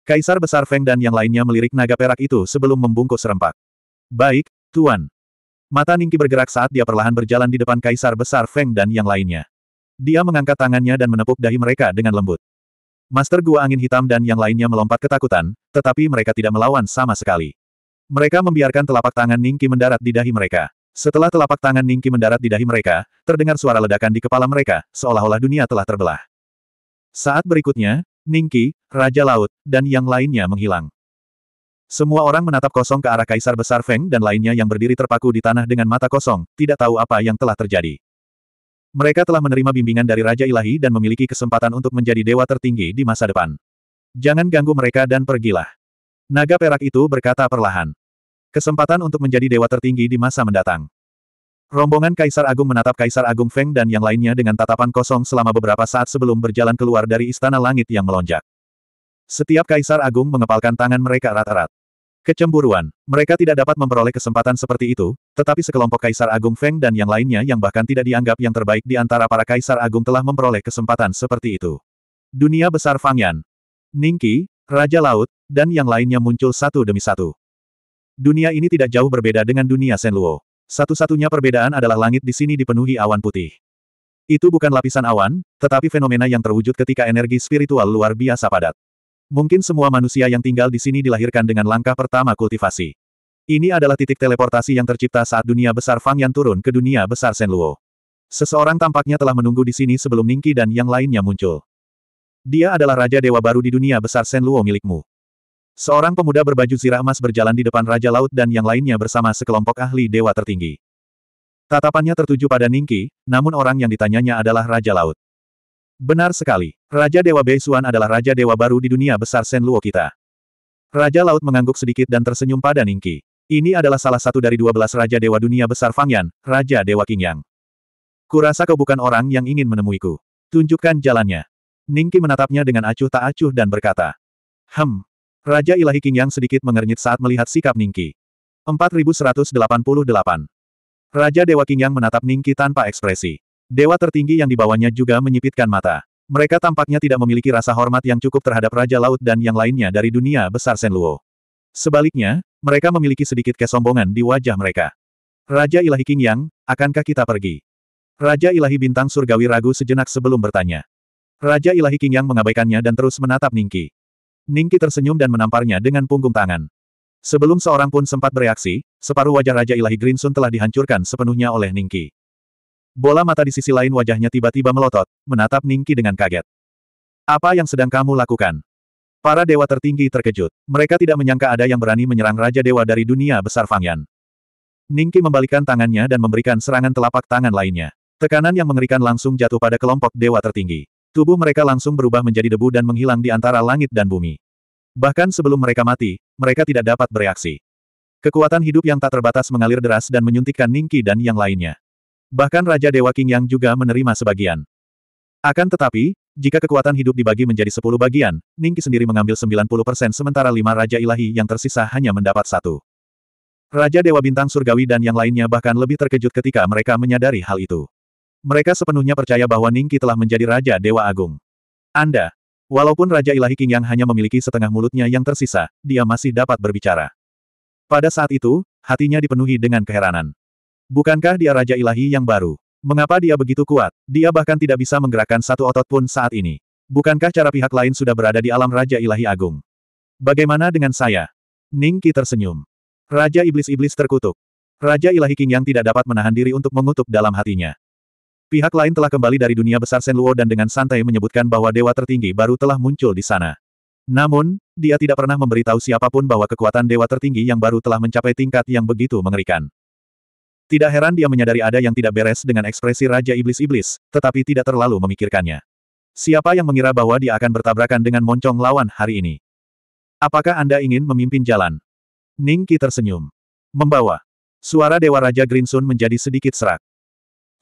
Kaisar Besar Feng dan yang lainnya melirik naga perak itu sebelum membungkus serempak. Baik, Tuan, Mata Ningki bergerak saat dia perlahan berjalan di depan Kaisar Besar Feng dan yang lainnya. Dia mengangkat tangannya dan menepuk dahi mereka dengan lembut. Master Gua Angin Hitam dan yang lainnya melompat ketakutan, tetapi mereka tidak melawan sama sekali. Mereka membiarkan telapak tangan Ningki mendarat di dahi mereka. Setelah telapak tangan Ningki mendarat di dahi mereka, terdengar suara ledakan di kepala mereka, seolah-olah dunia telah terbelah. Saat berikutnya, Ningki, Raja Laut, dan yang lainnya menghilang. Semua orang menatap kosong ke arah Kaisar Besar Feng dan lainnya yang berdiri terpaku di tanah dengan mata kosong, tidak tahu apa yang telah terjadi. Mereka telah menerima bimbingan dari Raja Ilahi dan memiliki kesempatan untuk menjadi dewa tertinggi di masa depan. Jangan ganggu mereka dan pergilah. Naga perak itu berkata perlahan. Kesempatan untuk menjadi dewa tertinggi di masa mendatang. Rombongan Kaisar Agung menatap Kaisar Agung Feng dan yang lainnya dengan tatapan kosong selama beberapa saat sebelum berjalan keluar dari Istana Langit yang melonjak. Setiap kaisar agung mengepalkan tangan mereka erat-erat. Kecemburuan, mereka tidak dapat memperoleh kesempatan seperti itu, tetapi sekelompok kaisar agung Feng dan yang lainnya yang bahkan tidak dianggap yang terbaik di antara para kaisar agung telah memperoleh kesempatan seperti itu. Dunia besar Fangyan, Ningki, Raja Laut, dan yang lainnya muncul satu demi satu. Dunia ini tidak jauh berbeda dengan dunia Senluo. Satu-satunya perbedaan adalah langit di sini dipenuhi awan putih. Itu bukan lapisan awan, tetapi fenomena yang terwujud ketika energi spiritual luar biasa padat. Mungkin semua manusia yang tinggal di sini dilahirkan dengan langkah pertama kultivasi. Ini adalah titik teleportasi yang tercipta saat dunia besar Fang Yan turun ke dunia besar Senluo. Seseorang tampaknya telah menunggu di sini sebelum Ningki dan yang lainnya muncul. Dia adalah Raja Dewa baru di dunia besar Senluo milikmu. Seorang pemuda berbaju zirah emas berjalan di depan Raja Laut dan yang lainnya bersama sekelompok ahli dewa tertinggi. Tatapannya tertuju pada Ningki, namun orang yang ditanyanya adalah Raja Laut. Benar sekali. Raja Dewa Beisuan adalah Raja Dewa baru di dunia besar Senluo kita. Raja Laut mengangguk sedikit dan tersenyum pada Ningki. Ini adalah salah satu dari dua belas Raja Dewa dunia besar Fangyan, Raja Dewa Qingyang. Kurasa kau bukan orang yang ingin menemuiku. Tunjukkan jalannya. Ningki menatapnya dengan acuh tak acuh dan berkata. Hem. Raja Ilahi Qingyang sedikit mengernyit saat melihat sikap Ningki. 4188. Raja Dewa Qingyang menatap Ningki tanpa ekspresi. Dewa tertinggi yang dibawanya juga menyipitkan mata. Mereka tampaknya tidak memiliki rasa hormat yang cukup terhadap Raja Laut dan yang lainnya dari dunia besar Senluo. Sebaliknya, mereka memiliki sedikit kesombongan di wajah mereka. Raja Ilahi King Yang, akankah kita pergi? Raja Ilahi Bintang Surgawi ragu sejenak sebelum bertanya. Raja Ilahi King Yang mengabaikannya dan terus menatap Ningki. Ningki tersenyum dan menamparnya dengan punggung tangan. Sebelum seorang pun sempat bereaksi, separuh wajah Raja Ilahi Grinsun telah dihancurkan sepenuhnya oleh Ningki. Bola mata di sisi lain wajahnya tiba-tiba melotot, menatap Ningki dengan kaget. Apa yang sedang kamu lakukan? Para dewa tertinggi terkejut. Mereka tidak menyangka ada yang berani menyerang Raja Dewa dari dunia besar Fangyan. Ningki membalikan tangannya dan memberikan serangan telapak tangan lainnya. Tekanan yang mengerikan langsung jatuh pada kelompok dewa tertinggi. Tubuh mereka langsung berubah menjadi debu dan menghilang di antara langit dan bumi. Bahkan sebelum mereka mati, mereka tidak dapat bereaksi. Kekuatan hidup yang tak terbatas mengalir deras dan menyuntikkan Ningki dan yang lainnya. Bahkan Raja Dewa King yang juga menerima sebagian. Akan tetapi, jika kekuatan hidup dibagi menjadi sepuluh bagian, Ningki sendiri mengambil 90% sementara lima Raja Ilahi yang tersisa hanya mendapat satu. Raja Dewa Bintang Surgawi dan yang lainnya bahkan lebih terkejut ketika mereka menyadari hal itu. Mereka sepenuhnya percaya bahwa Ningki telah menjadi Raja Dewa Agung. Anda, Walaupun Raja Ilahi King yang hanya memiliki setengah mulutnya yang tersisa, dia masih dapat berbicara. Pada saat itu, hatinya dipenuhi dengan keheranan. Bukankah dia Raja Ilahi yang baru? Mengapa dia begitu kuat? Dia bahkan tidak bisa menggerakkan satu otot pun saat ini. Bukankah cara pihak lain sudah berada di alam Raja Ilahi Agung? Bagaimana dengan saya? Ning Qi tersenyum. Raja Iblis-Iblis terkutuk. Raja Ilahi King yang tidak dapat menahan diri untuk mengutuk dalam hatinya. Pihak lain telah kembali dari dunia besar Luo dan dengan santai menyebutkan bahwa dewa tertinggi baru telah muncul di sana. Namun, dia tidak pernah memberitahu siapapun bahwa kekuatan dewa tertinggi yang baru telah mencapai tingkat yang begitu mengerikan. Tidak heran dia menyadari ada yang tidak beres dengan ekspresi Raja Iblis-Iblis, tetapi tidak terlalu memikirkannya. Siapa yang mengira bahwa dia akan bertabrakan dengan moncong lawan hari ini? Apakah Anda ingin memimpin jalan? Ning Qi tersenyum. Membawa. Suara Dewa Raja Grinsun menjadi sedikit serak.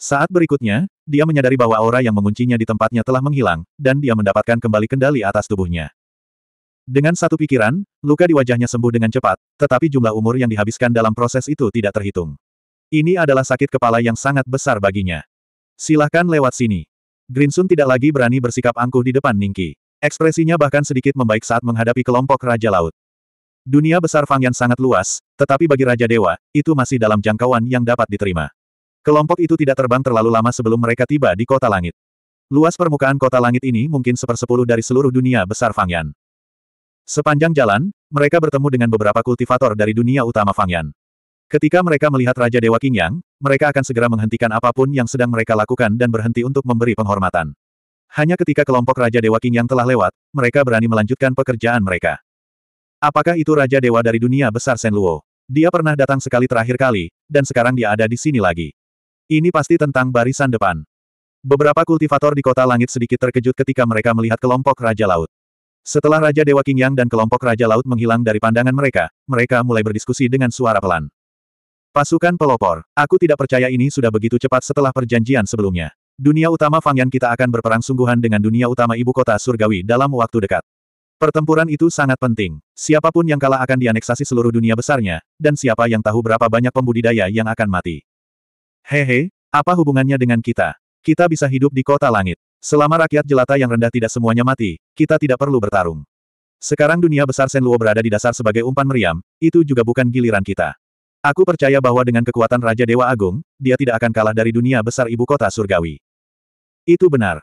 Saat berikutnya, dia menyadari bahwa aura yang menguncinya di tempatnya telah menghilang, dan dia mendapatkan kembali kendali atas tubuhnya. Dengan satu pikiran, luka di wajahnya sembuh dengan cepat, tetapi jumlah umur yang dihabiskan dalam proses itu tidak terhitung. Ini adalah sakit kepala yang sangat besar baginya. Silahkan lewat sini. Grinsun tidak lagi berani bersikap angkuh di depan Ningki. Ekspresinya bahkan sedikit membaik saat menghadapi kelompok Raja Laut. Dunia besar Fang Yan sangat luas, tetapi bagi Raja Dewa, itu masih dalam jangkauan yang dapat diterima. Kelompok itu tidak terbang terlalu lama sebelum mereka tiba di kota langit. Luas permukaan kota langit ini mungkin sepersepuluh dari seluruh dunia besar Fang Yan. Sepanjang jalan, mereka bertemu dengan beberapa kultivator dari dunia utama Fangyan. Ketika mereka melihat Raja Dewa Yang, mereka akan segera menghentikan apapun yang sedang mereka lakukan dan berhenti untuk memberi penghormatan. Hanya ketika kelompok Raja Dewa Yang telah lewat, mereka berani melanjutkan pekerjaan mereka. Apakah itu Raja Dewa dari dunia besar Senluo? Dia pernah datang sekali terakhir kali, dan sekarang dia ada di sini lagi. Ini pasti tentang barisan depan. Beberapa kultivator di kota langit sedikit terkejut ketika mereka melihat kelompok Raja Laut. Setelah Raja Dewa Yang dan kelompok Raja Laut menghilang dari pandangan mereka, mereka mulai berdiskusi dengan suara pelan. Pasukan pelopor, aku tidak percaya ini sudah begitu cepat setelah perjanjian sebelumnya. Dunia utama Fangyan kita akan berperang sungguhan dengan dunia utama ibu kota surgawi dalam waktu dekat. Pertempuran itu sangat penting. Siapapun yang kalah akan dianeksasi seluruh dunia besarnya, dan siapa yang tahu berapa banyak pembudidaya yang akan mati. Hehe, apa hubungannya dengan kita? Kita bisa hidup di kota langit. Selama rakyat jelata yang rendah tidak semuanya mati, kita tidak perlu bertarung. Sekarang dunia besar Senluo berada di dasar sebagai umpan meriam, itu juga bukan giliran kita. Aku percaya bahwa dengan kekuatan Raja Dewa Agung, dia tidak akan kalah dari dunia besar ibu kota surgawi. Itu benar.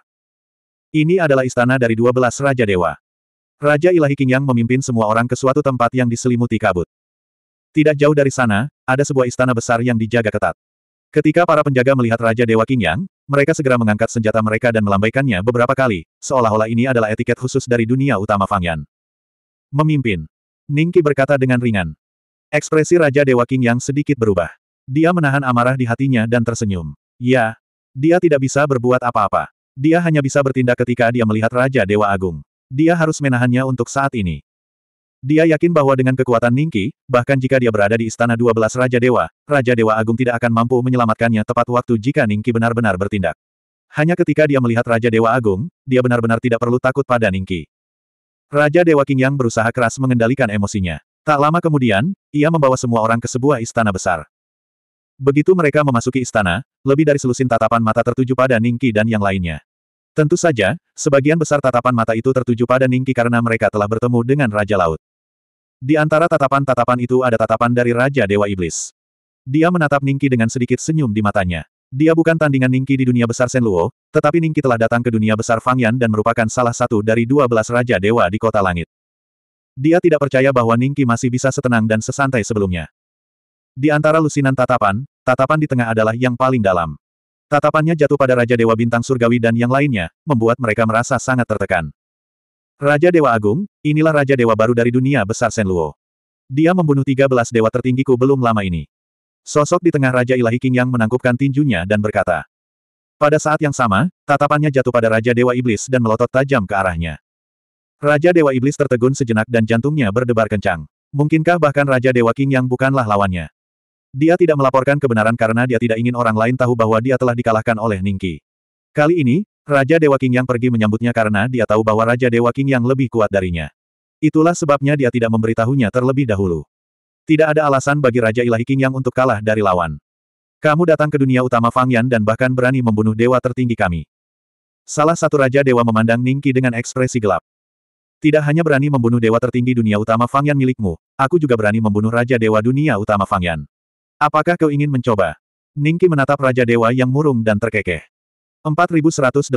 Ini adalah istana dari dua belas Raja Dewa. Raja Ilahi Yang memimpin semua orang ke suatu tempat yang diselimuti kabut. Tidak jauh dari sana, ada sebuah istana besar yang dijaga ketat. Ketika para penjaga melihat Raja Dewa Yang, mereka segera mengangkat senjata mereka dan melambaikannya beberapa kali, seolah-olah ini adalah etiket khusus dari dunia utama Fangyan. Memimpin. Ningki berkata dengan ringan. Ekspresi Raja Dewa King yang sedikit berubah. Dia menahan amarah di hatinya dan tersenyum. Ya, dia tidak bisa berbuat apa-apa. Dia hanya bisa bertindak ketika dia melihat Raja Dewa Agung. Dia harus menahannya untuk saat ini. Dia yakin bahwa dengan kekuatan Ningki, bahkan jika dia berada di istana 12 Raja Dewa, Raja Dewa Agung tidak akan mampu menyelamatkannya tepat waktu jika Ningki benar-benar bertindak. Hanya ketika dia melihat Raja Dewa Agung, dia benar-benar tidak perlu takut pada Ningki. Raja Dewa King yang berusaha keras mengendalikan emosinya. Tak lama kemudian, ia membawa semua orang ke sebuah istana besar. Begitu mereka memasuki istana, lebih dari selusin tatapan mata tertuju pada Ningki dan yang lainnya. Tentu saja, sebagian besar tatapan mata itu tertuju pada Ningki karena mereka telah bertemu dengan Raja Laut. Di antara tatapan-tatapan itu ada tatapan dari Raja Dewa Iblis. Dia menatap Ningki dengan sedikit senyum di matanya. Dia bukan tandingan Ningki di dunia besar Senluo, tetapi Ningki telah datang ke dunia besar Fangyan dan merupakan salah satu dari dua belas Raja Dewa di Kota Langit. Dia tidak percaya bahwa Ningki masih bisa setenang dan sesantai sebelumnya. Di antara lusinan tatapan, tatapan di tengah adalah yang paling dalam. Tatapannya jatuh pada Raja Dewa Bintang Surgawi dan yang lainnya, membuat mereka merasa sangat tertekan. Raja Dewa Agung, inilah Raja Dewa baru dari dunia besar Senluo. Dia membunuh 13 dewa tertinggiku belum lama ini. Sosok di tengah Raja Ilahi King yang menangkupkan tinjunya dan berkata. Pada saat yang sama, tatapannya jatuh pada Raja Dewa Iblis dan melotot tajam ke arahnya. Raja Dewa Iblis tertegun sejenak dan jantungnya berdebar kencang. Mungkinkah bahkan Raja Dewa King yang bukanlah lawannya? Dia tidak melaporkan kebenaran karena dia tidak ingin orang lain tahu bahwa dia telah dikalahkan oleh Ningki. Kali ini, Raja Dewa King yang pergi menyambutnya karena dia tahu bahwa Raja Dewa King yang lebih kuat darinya. Itulah sebabnya dia tidak memberitahunya terlebih dahulu. Tidak ada alasan bagi Raja Ilahi King yang untuk kalah dari lawan. Kamu datang ke dunia utama Fang Yan dan bahkan berani membunuh dewa tertinggi kami. Salah satu Raja Dewa memandang Ningki dengan ekspresi gelap. Tidak hanya berani membunuh dewa tertinggi dunia utama Fangyan milikmu, aku juga berani membunuh Raja Dewa Dunia Utama Fangyan. Apakah kau ingin mencoba? Ningki menatap Raja Dewa yang murung dan terkekeh. 4189.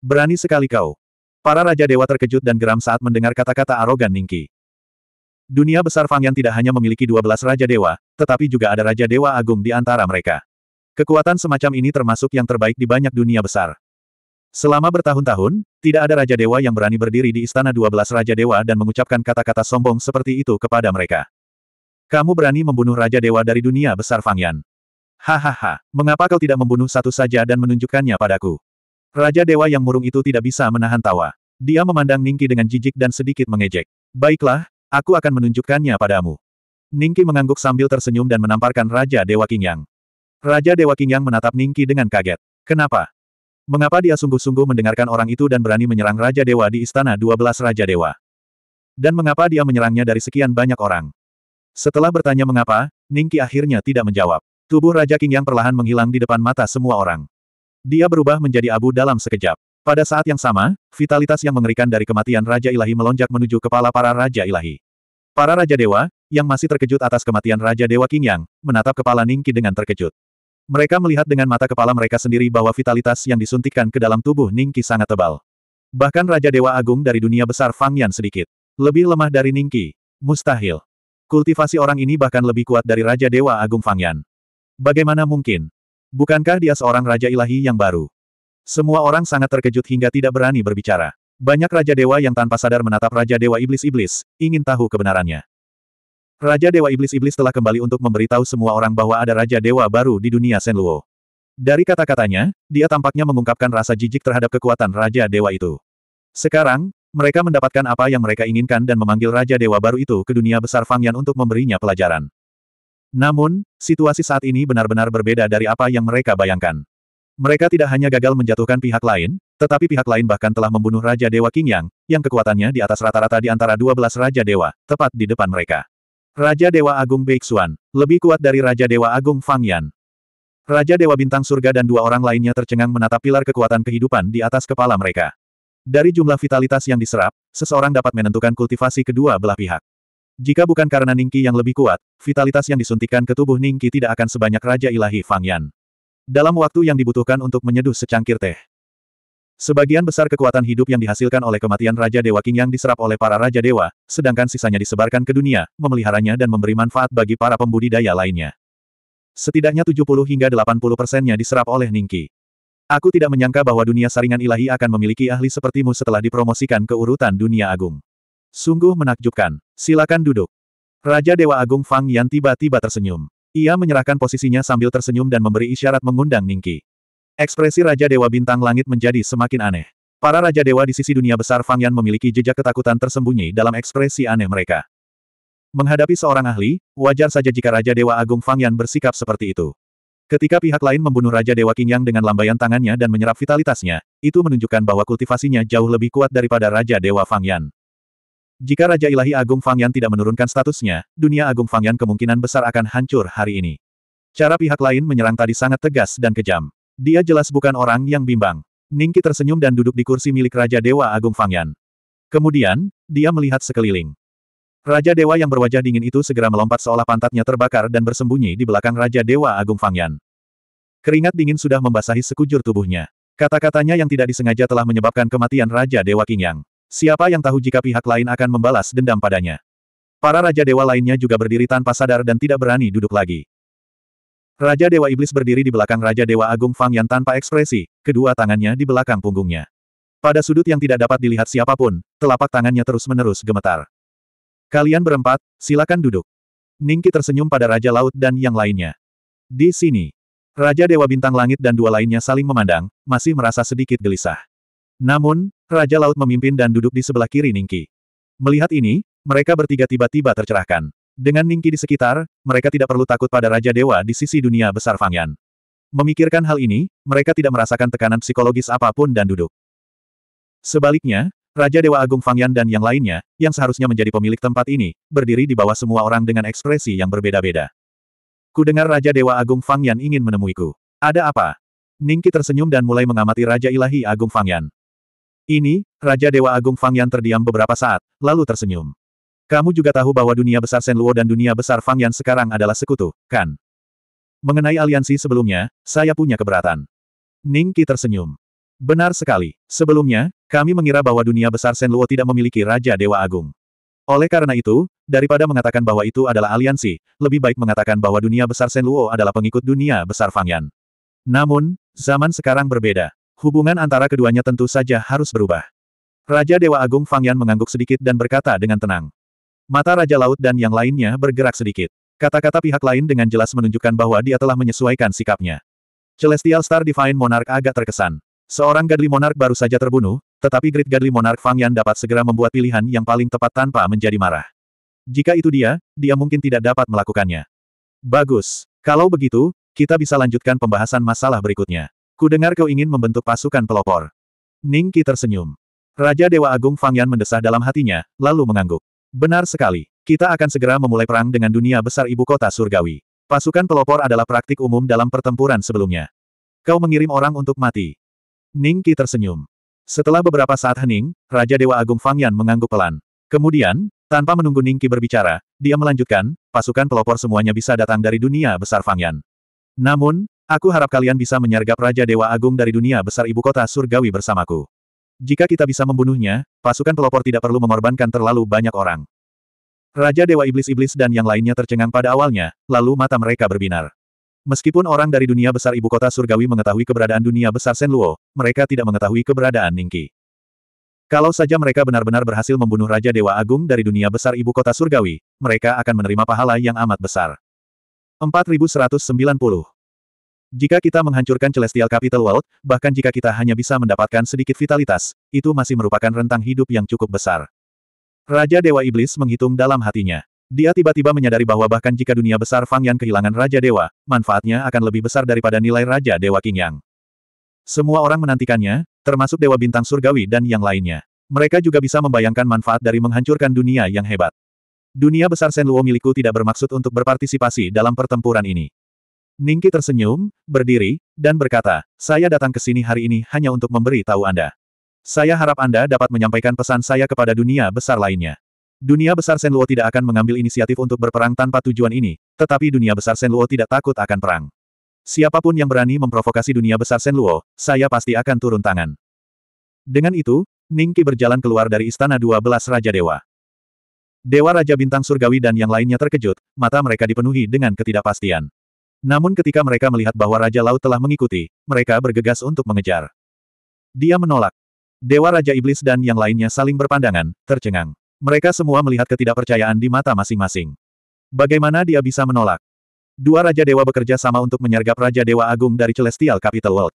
Berani sekali kau. Para Raja Dewa terkejut dan geram saat mendengar kata-kata arogan Ningki. Dunia besar Fangyan tidak hanya memiliki 12 Raja Dewa, tetapi juga ada Raja Dewa Agung di antara mereka. Kekuatan semacam ini termasuk yang terbaik di banyak dunia besar. Selama bertahun-tahun, tidak ada Raja Dewa yang berani berdiri di Istana 12 Raja Dewa dan mengucapkan kata-kata sombong seperti itu kepada mereka. Kamu berani membunuh Raja Dewa dari dunia besar Fang Yan. Hahaha, mengapa kau tidak membunuh satu saja dan menunjukkannya padaku? Raja Dewa yang murung itu tidak bisa menahan tawa. Dia memandang Ningki dengan jijik dan sedikit mengejek. Baiklah, aku akan menunjukkannya padamu. Ningki mengangguk sambil tersenyum dan menamparkan Raja Dewa Qingyang. Raja Dewa Qingyang menatap Ningki dengan kaget. Kenapa? Mengapa dia sungguh-sungguh mendengarkan orang itu dan berani menyerang Raja Dewa di Istana 12 Raja Dewa? Dan mengapa dia menyerangnya dari sekian banyak orang? Setelah bertanya mengapa, Ningki akhirnya tidak menjawab. Tubuh Raja King yang perlahan menghilang di depan mata semua orang. Dia berubah menjadi abu dalam sekejap. Pada saat yang sama, vitalitas yang mengerikan dari kematian Raja Ilahi melonjak menuju kepala para Raja Ilahi. Para Raja Dewa, yang masih terkejut atas kematian Raja Dewa King Yang, menatap kepala Ningki dengan terkejut. Mereka melihat dengan mata kepala mereka sendiri bahwa vitalitas yang disuntikkan ke dalam tubuh Ningki sangat tebal. Bahkan Raja Dewa Agung dari dunia besar Fang Yan sedikit. Lebih lemah dari Ningki. Mustahil. Kultivasi orang ini bahkan lebih kuat dari Raja Dewa Agung Fang Yan. Bagaimana mungkin? Bukankah dia seorang Raja Ilahi yang baru? Semua orang sangat terkejut hingga tidak berani berbicara. Banyak Raja Dewa yang tanpa sadar menatap Raja Dewa Iblis-Iblis, ingin tahu kebenarannya. Raja Dewa Iblis-Iblis telah kembali untuk memberitahu semua orang bahwa ada Raja Dewa baru di dunia Senluo. Dari kata-katanya, dia tampaknya mengungkapkan rasa jijik terhadap kekuatan Raja Dewa itu. Sekarang, mereka mendapatkan apa yang mereka inginkan dan memanggil Raja Dewa baru itu ke dunia besar Fangyan untuk memberinya pelajaran. Namun, situasi saat ini benar-benar berbeda dari apa yang mereka bayangkan. Mereka tidak hanya gagal menjatuhkan pihak lain, tetapi pihak lain bahkan telah membunuh Raja Dewa King Yang, yang kekuatannya di atas rata-rata di antara 12 Raja Dewa, tepat di depan mereka. Raja Dewa Agung Beixuan, lebih kuat dari Raja Dewa Agung Fang Yan. Raja Dewa Bintang Surga dan dua orang lainnya tercengang menatap pilar kekuatan kehidupan di atas kepala mereka. Dari jumlah vitalitas yang diserap, seseorang dapat menentukan kultivasi kedua belah pihak. Jika bukan karena Ningki yang lebih kuat, vitalitas yang disuntikan ke tubuh Ningki tidak akan sebanyak Raja Ilahi Fang Yan. Dalam waktu yang dibutuhkan untuk menyeduh secangkir teh, Sebagian besar kekuatan hidup yang dihasilkan oleh kematian Raja Dewa King yang diserap oleh para Raja Dewa, sedangkan sisanya disebarkan ke dunia, memeliharanya dan memberi manfaat bagi para pembudidaya lainnya. Setidaknya 70 hingga 80 persennya diserap oleh Ningki. Aku tidak menyangka bahwa dunia saringan ilahi akan memiliki ahli sepertimu setelah dipromosikan ke urutan dunia agung. Sungguh menakjubkan. Silakan duduk. Raja Dewa Agung Fang Yan tiba-tiba tersenyum. Ia menyerahkan posisinya sambil tersenyum dan memberi isyarat mengundang Ningki. Ekspresi Raja Dewa Bintang Langit menjadi semakin aneh. Para Raja Dewa di sisi dunia besar Fang Yan memiliki jejak ketakutan tersembunyi dalam ekspresi aneh mereka. Menghadapi seorang ahli, wajar saja jika Raja Dewa Agung Fang Yan bersikap seperti itu. Ketika pihak lain membunuh Raja Dewa Yang dengan lambaian tangannya dan menyerap vitalitasnya, itu menunjukkan bahwa kultivasinya jauh lebih kuat daripada Raja Dewa Fang Yan. Jika Raja Ilahi Agung Fang Yan tidak menurunkan statusnya, dunia Agung Fang Yan kemungkinan besar akan hancur hari ini. Cara pihak lain menyerang tadi sangat tegas dan kejam. Dia jelas bukan orang yang bimbang. Ningki tersenyum dan duduk di kursi milik Raja Dewa Agung Fangyan. Kemudian, dia melihat sekeliling. Raja Dewa yang berwajah dingin itu segera melompat seolah pantatnya terbakar dan bersembunyi di belakang Raja Dewa Agung Fangyan. Keringat dingin sudah membasahi sekujur tubuhnya. Kata-katanya yang tidak disengaja telah menyebabkan kematian Raja Dewa Qingyang. Siapa yang tahu jika pihak lain akan membalas dendam padanya. Para Raja Dewa lainnya juga berdiri tanpa sadar dan tidak berani duduk lagi. Raja Dewa Iblis berdiri di belakang Raja Dewa Agung Fang Yan tanpa ekspresi, kedua tangannya di belakang punggungnya. Pada sudut yang tidak dapat dilihat siapapun, telapak tangannya terus-menerus gemetar. Kalian berempat, silakan duduk. Ningki tersenyum pada Raja Laut dan yang lainnya. Di sini, Raja Dewa Bintang Langit dan dua lainnya saling memandang, masih merasa sedikit gelisah. Namun, Raja Laut memimpin dan duduk di sebelah kiri Ningki. Melihat ini, mereka bertiga tiba-tiba tercerahkan. Dengan Ningki di sekitar, mereka tidak perlu takut pada Raja Dewa di sisi dunia besar Fangyan. Memikirkan hal ini, mereka tidak merasakan tekanan psikologis apapun dan duduk. Sebaliknya, Raja Dewa Agung Fangyan dan yang lainnya, yang seharusnya menjadi pemilik tempat ini, berdiri di bawah semua orang dengan ekspresi yang berbeda-beda. Ku dengar Raja Dewa Agung Fangyan ingin menemuiku. Ada apa? Ningki tersenyum dan mulai mengamati Raja Ilahi Agung Fangyan. Ini, Raja Dewa Agung Fangyan terdiam beberapa saat, lalu tersenyum. Kamu juga tahu bahwa dunia besar Senluo dan dunia besar Fang Yan sekarang adalah sekutu, kan? Mengenai aliansi sebelumnya, saya punya keberatan. Ning Qi tersenyum. Benar sekali. Sebelumnya, kami mengira bahwa dunia besar Senluo tidak memiliki Raja Dewa Agung. Oleh karena itu, daripada mengatakan bahwa itu adalah aliansi, lebih baik mengatakan bahwa dunia besar Senluo adalah pengikut dunia besar Fang Yan. Namun, zaman sekarang berbeda. Hubungan antara keduanya tentu saja harus berubah. Raja Dewa Agung Fang Yan mengangguk sedikit dan berkata dengan tenang. Mata Raja Laut dan yang lainnya bergerak sedikit. Kata-kata pihak lain dengan jelas menunjukkan bahwa dia telah menyesuaikan sikapnya. Celestial Star Divine Monarch agak terkesan. Seorang Gadli Monarch baru saja terbunuh, tetapi Great Gadli Monarch Fang Yan dapat segera membuat pilihan yang paling tepat tanpa menjadi marah. Jika itu dia, dia mungkin tidak dapat melakukannya. Bagus. Kalau begitu, kita bisa lanjutkan pembahasan masalah berikutnya. Kudengar kau ingin membentuk pasukan pelopor. Ningki tersenyum. Raja Dewa Agung Fang Yan mendesah dalam hatinya, lalu mengangguk. Benar sekali. Kita akan segera memulai perang dengan dunia besar ibu kota surgawi. Pasukan pelopor adalah praktik umum dalam pertempuran sebelumnya. Kau mengirim orang untuk mati. Ning Qi tersenyum. Setelah beberapa saat hening, Raja Dewa Agung Fang Yan mengangguk pelan. Kemudian, tanpa menunggu Ning Qi berbicara, dia melanjutkan, pasukan pelopor semuanya bisa datang dari dunia besar Fang Yan. Namun, aku harap kalian bisa menyergap Raja Dewa Agung dari dunia besar ibu kota surgawi bersamaku. Jika kita bisa membunuhnya, pasukan pelopor tidak perlu mengorbankan terlalu banyak orang. Raja Dewa Iblis-Iblis dan yang lainnya tercengang pada awalnya, lalu mata mereka berbinar. Meskipun orang dari dunia besar ibu kota surgawi mengetahui keberadaan dunia besar Senluo, mereka tidak mengetahui keberadaan Ningki. Kalau saja mereka benar-benar berhasil membunuh Raja Dewa Agung dari dunia besar ibu kota surgawi, mereka akan menerima pahala yang amat besar. 4190 jika kita menghancurkan Celestial Capital World, bahkan jika kita hanya bisa mendapatkan sedikit vitalitas, itu masih merupakan rentang hidup yang cukup besar. Raja Dewa Iblis menghitung dalam hatinya. Dia tiba-tiba menyadari bahwa bahkan jika dunia besar Fang Yan kehilangan Raja Dewa, manfaatnya akan lebih besar daripada nilai Raja Dewa King Yang. Semua orang menantikannya, termasuk Dewa Bintang Surgawi dan yang lainnya. Mereka juga bisa membayangkan manfaat dari menghancurkan dunia yang hebat. Dunia besar Luo milikku tidak bermaksud untuk berpartisipasi dalam pertempuran ini. Ningki tersenyum, berdiri, dan berkata, saya datang ke sini hari ini hanya untuk memberi tahu Anda. Saya harap Anda dapat menyampaikan pesan saya kepada dunia besar lainnya. Dunia besar Senluo tidak akan mengambil inisiatif untuk berperang tanpa tujuan ini, tetapi dunia besar Senluo tidak takut akan perang. Siapapun yang berani memprovokasi dunia besar Senluo, saya pasti akan turun tangan. Dengan itu, Ningki berjalan keluar dari istana 12 Raja Dewa. Dewa Raja Bintang Surgawi dan yang lainnya terkejut, mata mereka dipenuhi dengan ketidakpastian. Namun ketika mereka melihat bahwa Raja Laut telah mengikuti, mereka bergegas untuk mengejar. Dia menolak. Dewa Raja Iblis dan yang lainnya saling berpandangan, tercengang. Mereka semua melihat ketidakpercayaan di mata masing-masing. Bagaimana dia bisa menolak? Dua Raja Dewa bekerja sama untuk menyergap Raja Dewa Agung dari Celestial Capital World.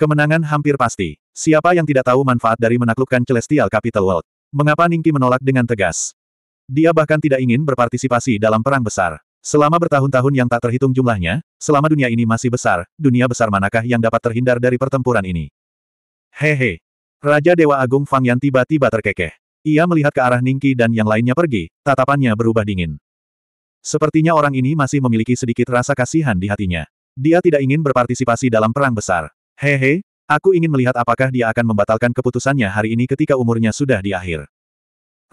Kemenangan hampir pasti. Siapa yang tidak tahu manfaat dari menaklukkan Celestial Capital World? Mengapa Ningki menolak dengan tegas? Dia bahkan tidak ingin berpartisipasi dalam perang besar. Selama bertahun-tahun yang tak terhitung jumlahnya, selama dunia ini masih besar, dunia besar manakah yang dapat terhindar dari pertempuran ini? Hehe. Raja Dewa Agung Fang Yan tiba-tiba terkekeh. Ia melihat ke arah Ningki dan yang lainnya pergi, tatapannya berubah dingin. Sepertinya orang ini masih memiliki sedikit rasa kasihan di hatinya. Dia tidak ingin berpartisipasi dalam perang besar. Hehe, aku ingin melihat apakah dia akan membatalkan keputusannya hari ini ketika umurnya sudah di akhir.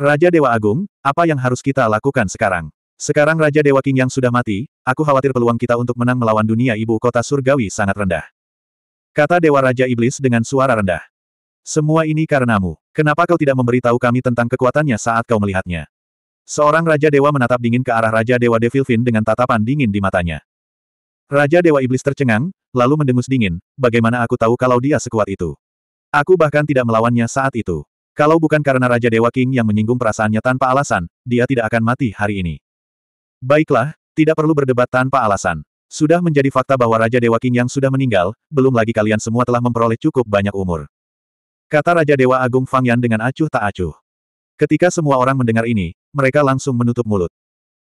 Raja Dewa Agung, apa yang harus kita lakukan sekarang? Sekarang Raja Dewa King yang sudah mati, aku khawatir peluang kita untuk menang melawan dunia ibu kota surgawi sangat rendah. Kata Dewa Raja Iblis dengan suara rendah. Semua ini karenamu. Kenapa kau tidak memberitahu kami tentang kekuatannya saat kau melihatnya? Seorang Raja Dewa menatap dingin ke arah Raja Dewa Devilfin dengan tatapan dingin di matanya. Raja Dewa Iblis tercengang, lalu mendengus dingin, bagaimana aku tahu kalau dia sekuat itu? Aku bahkan tidak melawannya saat itu. Kalau bukan karena Raja Dewa King yang menyinggung perasaannya tanpa alasan, dia tidak akan mati hari ini. Baiklah, tidak perlu berdebat tanpa alasan. Sudah menjadi fakta bahwa Raja Dewa King yang sudah meninggal, belum lagi kalian semua telah memperoleh cukup banyak umur. Kata Raja Dewa Agung Fang Yan dengan acuh tak acuh. Ketika semua orang mendengar ini, mereka langsung menutup mulut.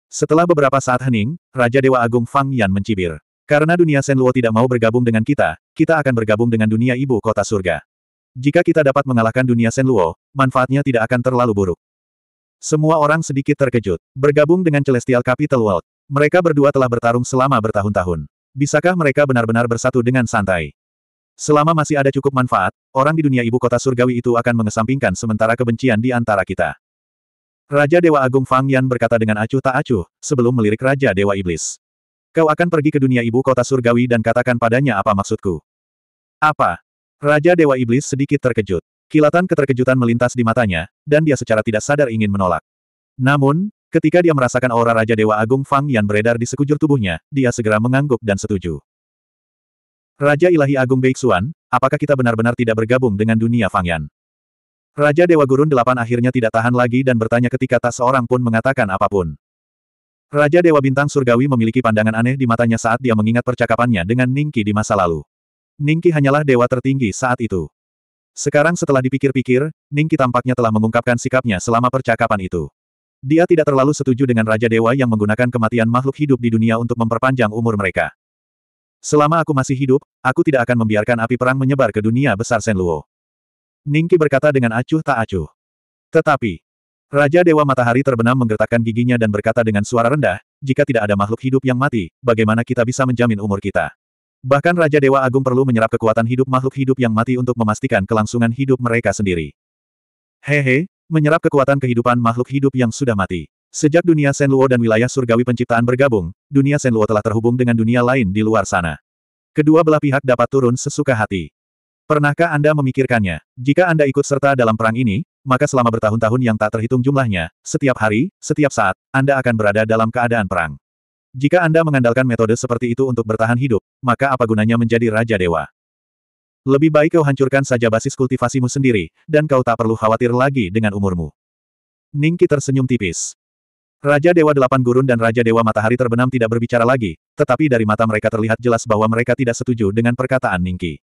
Setelah beberapa saat hening, Raja Dewa Agung Fang Yan mencibir. Karena dunia Sen Luo tidak mau bergabung dengan kita, kita akan bergabung dengan dunia ibu kota surga. Jika kita dapat mengalahkan dunia Sen Luo, manfaatnya tidak akan terlalu buruk. Semua orang sedikit terkejut. Bergabung dengan Celestial Capital World. Mereka berdua telah bertarung selama bertahun-tahun. Bisakah mereka benar-benar bersatu dengan santai? Selama masih ada cukup manfaat, orang di dunia ibu kota surgawi itu akan mengesampingkan sementara kebencian di antara kita. Raja Dewa Agung Fang Yan berkata dengan acuh tak acuh, sebelum melirik Raja Dewa Iblis. Kau akan pergi ke dunia ibu kota surgawi dan katakan padanya apa maksudku. Apa? Raja Dewa Iblis sedikit terkejut. Kilatan keterkejutan melintas di matanya, dan dia secara tidak sadar ingin menolak. Namun, ketika dia merasakan aura Raja Dewa Agung Fang Yan beredar di sekujur tubuhnya, dia segera mengangguk dan setuju. Raja Ilahi Agung Beixuan, apakah kita benar-benar tidak bergabung dengan dunia Fang Yan? Raja Dewa Gurun Delapan akhirnya tidak tahan lagi dan bertanya ketika tak seorang pun mengatakan apapun. Raja Dewa Bintang Surgawi memiliki pandangan aneh di matanya saat dia mengingat percakapannya dengan Ningki di masa lalu. Ningki hanyalah dewa tertinggi saat itu. Sekarang setelah dipikir-pikir, Ningki tampaknya telah mengungkapkan sikapnya selama percakapan itu. Dia tidak terlalu setuju dengan Raja Dewa yang menggunakan kematian makhluk hidup di dunia untuk memperpanjang umur mereka. Selama aku masih hidup, aku tidak akan membiarkan api perang menyebar ke dunia besar Senluo. Ningki berkata dengan acuh tak acuh. Tetapi, Raja Dewa Matahari terbenam menggertakkan giginya dan berkata dengan suara rendah, jika tidak ada makhluk hidup yang mati, bagaimana kita bisa menjamin umur kita? Bahkan Raja Dewa Agung perlu menyerap kekuatan hidup makhluk hidup yang mati untuk memastikan kelangsungan hidup mereka sendiri. Hehe, menyerap kekuatan kehidupan makhluk hidup yang sudah mati. Sejak dunia Senluo dan wilayah surgawi penciptaan bergabung, dunia Senluo telah terhubung dengan dunia lain di luar sana. Kedua belah pihak dapat turun sesuka hati. Pernahkah Anda memikirkannya? Jika Anda ikut serta dalam perang ini, maka selama bertahun-tahun yang tak terhitung jumlahnya, setiap hari, setiap saat, Anda akan berada dalam keadaan perang. Jika Anda mengandalkan metode seperti itu untuk bertahan hidup, maka apa gunanya menjadi Raja Dewa? Lebih baik kau hancurkan saja basis kultivasimu sendiri, dan kau tak perlu khawatir lagi dengan umurmu. Ningki tersenyum tipis. Raja Dewa Delapan Gurun dan Raja Dewa Matahari Terbenam tidak berbicara lagi, tetapi dari mata mereka terlihat jelas bahwa mereka tidak setuju dengan perkataan Ningki.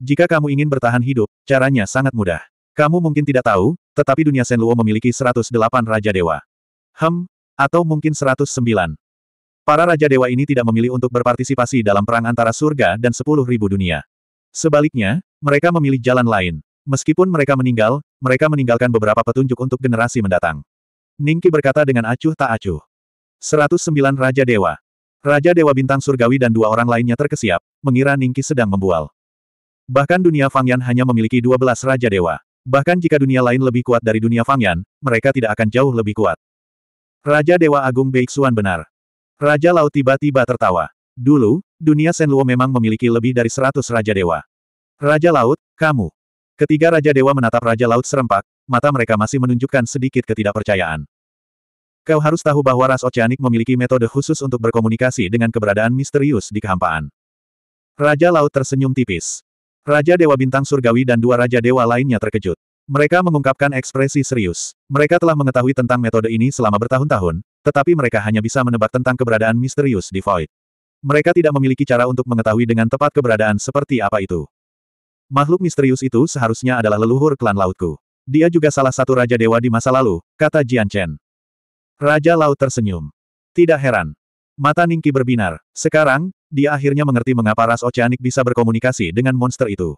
Jika kamu ingin bertahan hidup, caranya sangat mudah. Kamu mungkin tidak tahu, tetapi dunia Senluo memiliki 108 Raja Dewa. Hem, atau mungkin 109. Para Raja Dewa ini tidak memilih untuk berpartisipasi dalam perang antara surga dan sepuluh ribu dunia. Sebaliknya, mereka memilih jalan lain. Meskipun mereka meninggal, mereka meninggalkan beberapa petunjuk untuk generasi mendatang. Ningki berkata dengan acuh tak acuh. 109 Raja Dewa. Raja Dewa Bintang Surgawi dan dua orang lainnya terkesiap, mengira Ningki sedang membual. Bahkan dunia Fangyan hanya memiliki 12 Raja Dewa. Bahkan jika dunia lain lebih kuat dari dunia Fangyan, mereka tidak akan jauh lebih kuat. Raja Dewa Agung Beiksuan benar. Raja Laut tiba-tiba tertawa. Dulu, dunia Senluo memang memiliki lebih dari seratus Raja Dewa. Raja Laut, kamu. Ketiga Raja Dewa menatap Raja Laut serempak, mata mereka masih menunjukkan sedikit ketidakpercayaan. Kau harus tahu bahwa ras oceanik memiliki metode khusus untuk berkomunikasi dengan keberadaan misterius di kehampaan. Raja Laut tersenyum tipis. Raja Dewa Bintang Surgawi dan dua Raja Dewa lainnya terkejut. Mereka mengungkapkan ekspresi serius. Mereka telah mengetahui tentang metode ini selama bertahun-tahun, tetapi mereka hanya bisa menebak tentang keberadaan misterius di Void. Mereka tidak memiliki cara untuk mengetahui dengan tepat keberadaan seperti apa itu. Makhluk misterius itu seharusnya adalah leluhur klan lautku. Dia juga salah satu Raja Dewa di masa lalu, kata Jian Chen. Raja Laut tersenyum. Tidak heran. Mata Ningki berbinar. Sekarang, dia akhirnya mengerti mengapa ras oceanik bisa berkomunikasi dengan monster itu.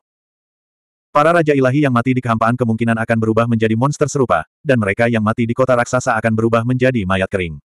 Para Raja Ilahi yang mati di kehampaan kemungkinan akan berubah menjadi monster serupa, dan mereka yang mati di kota raksasa akan berubah menjadi mayat kering.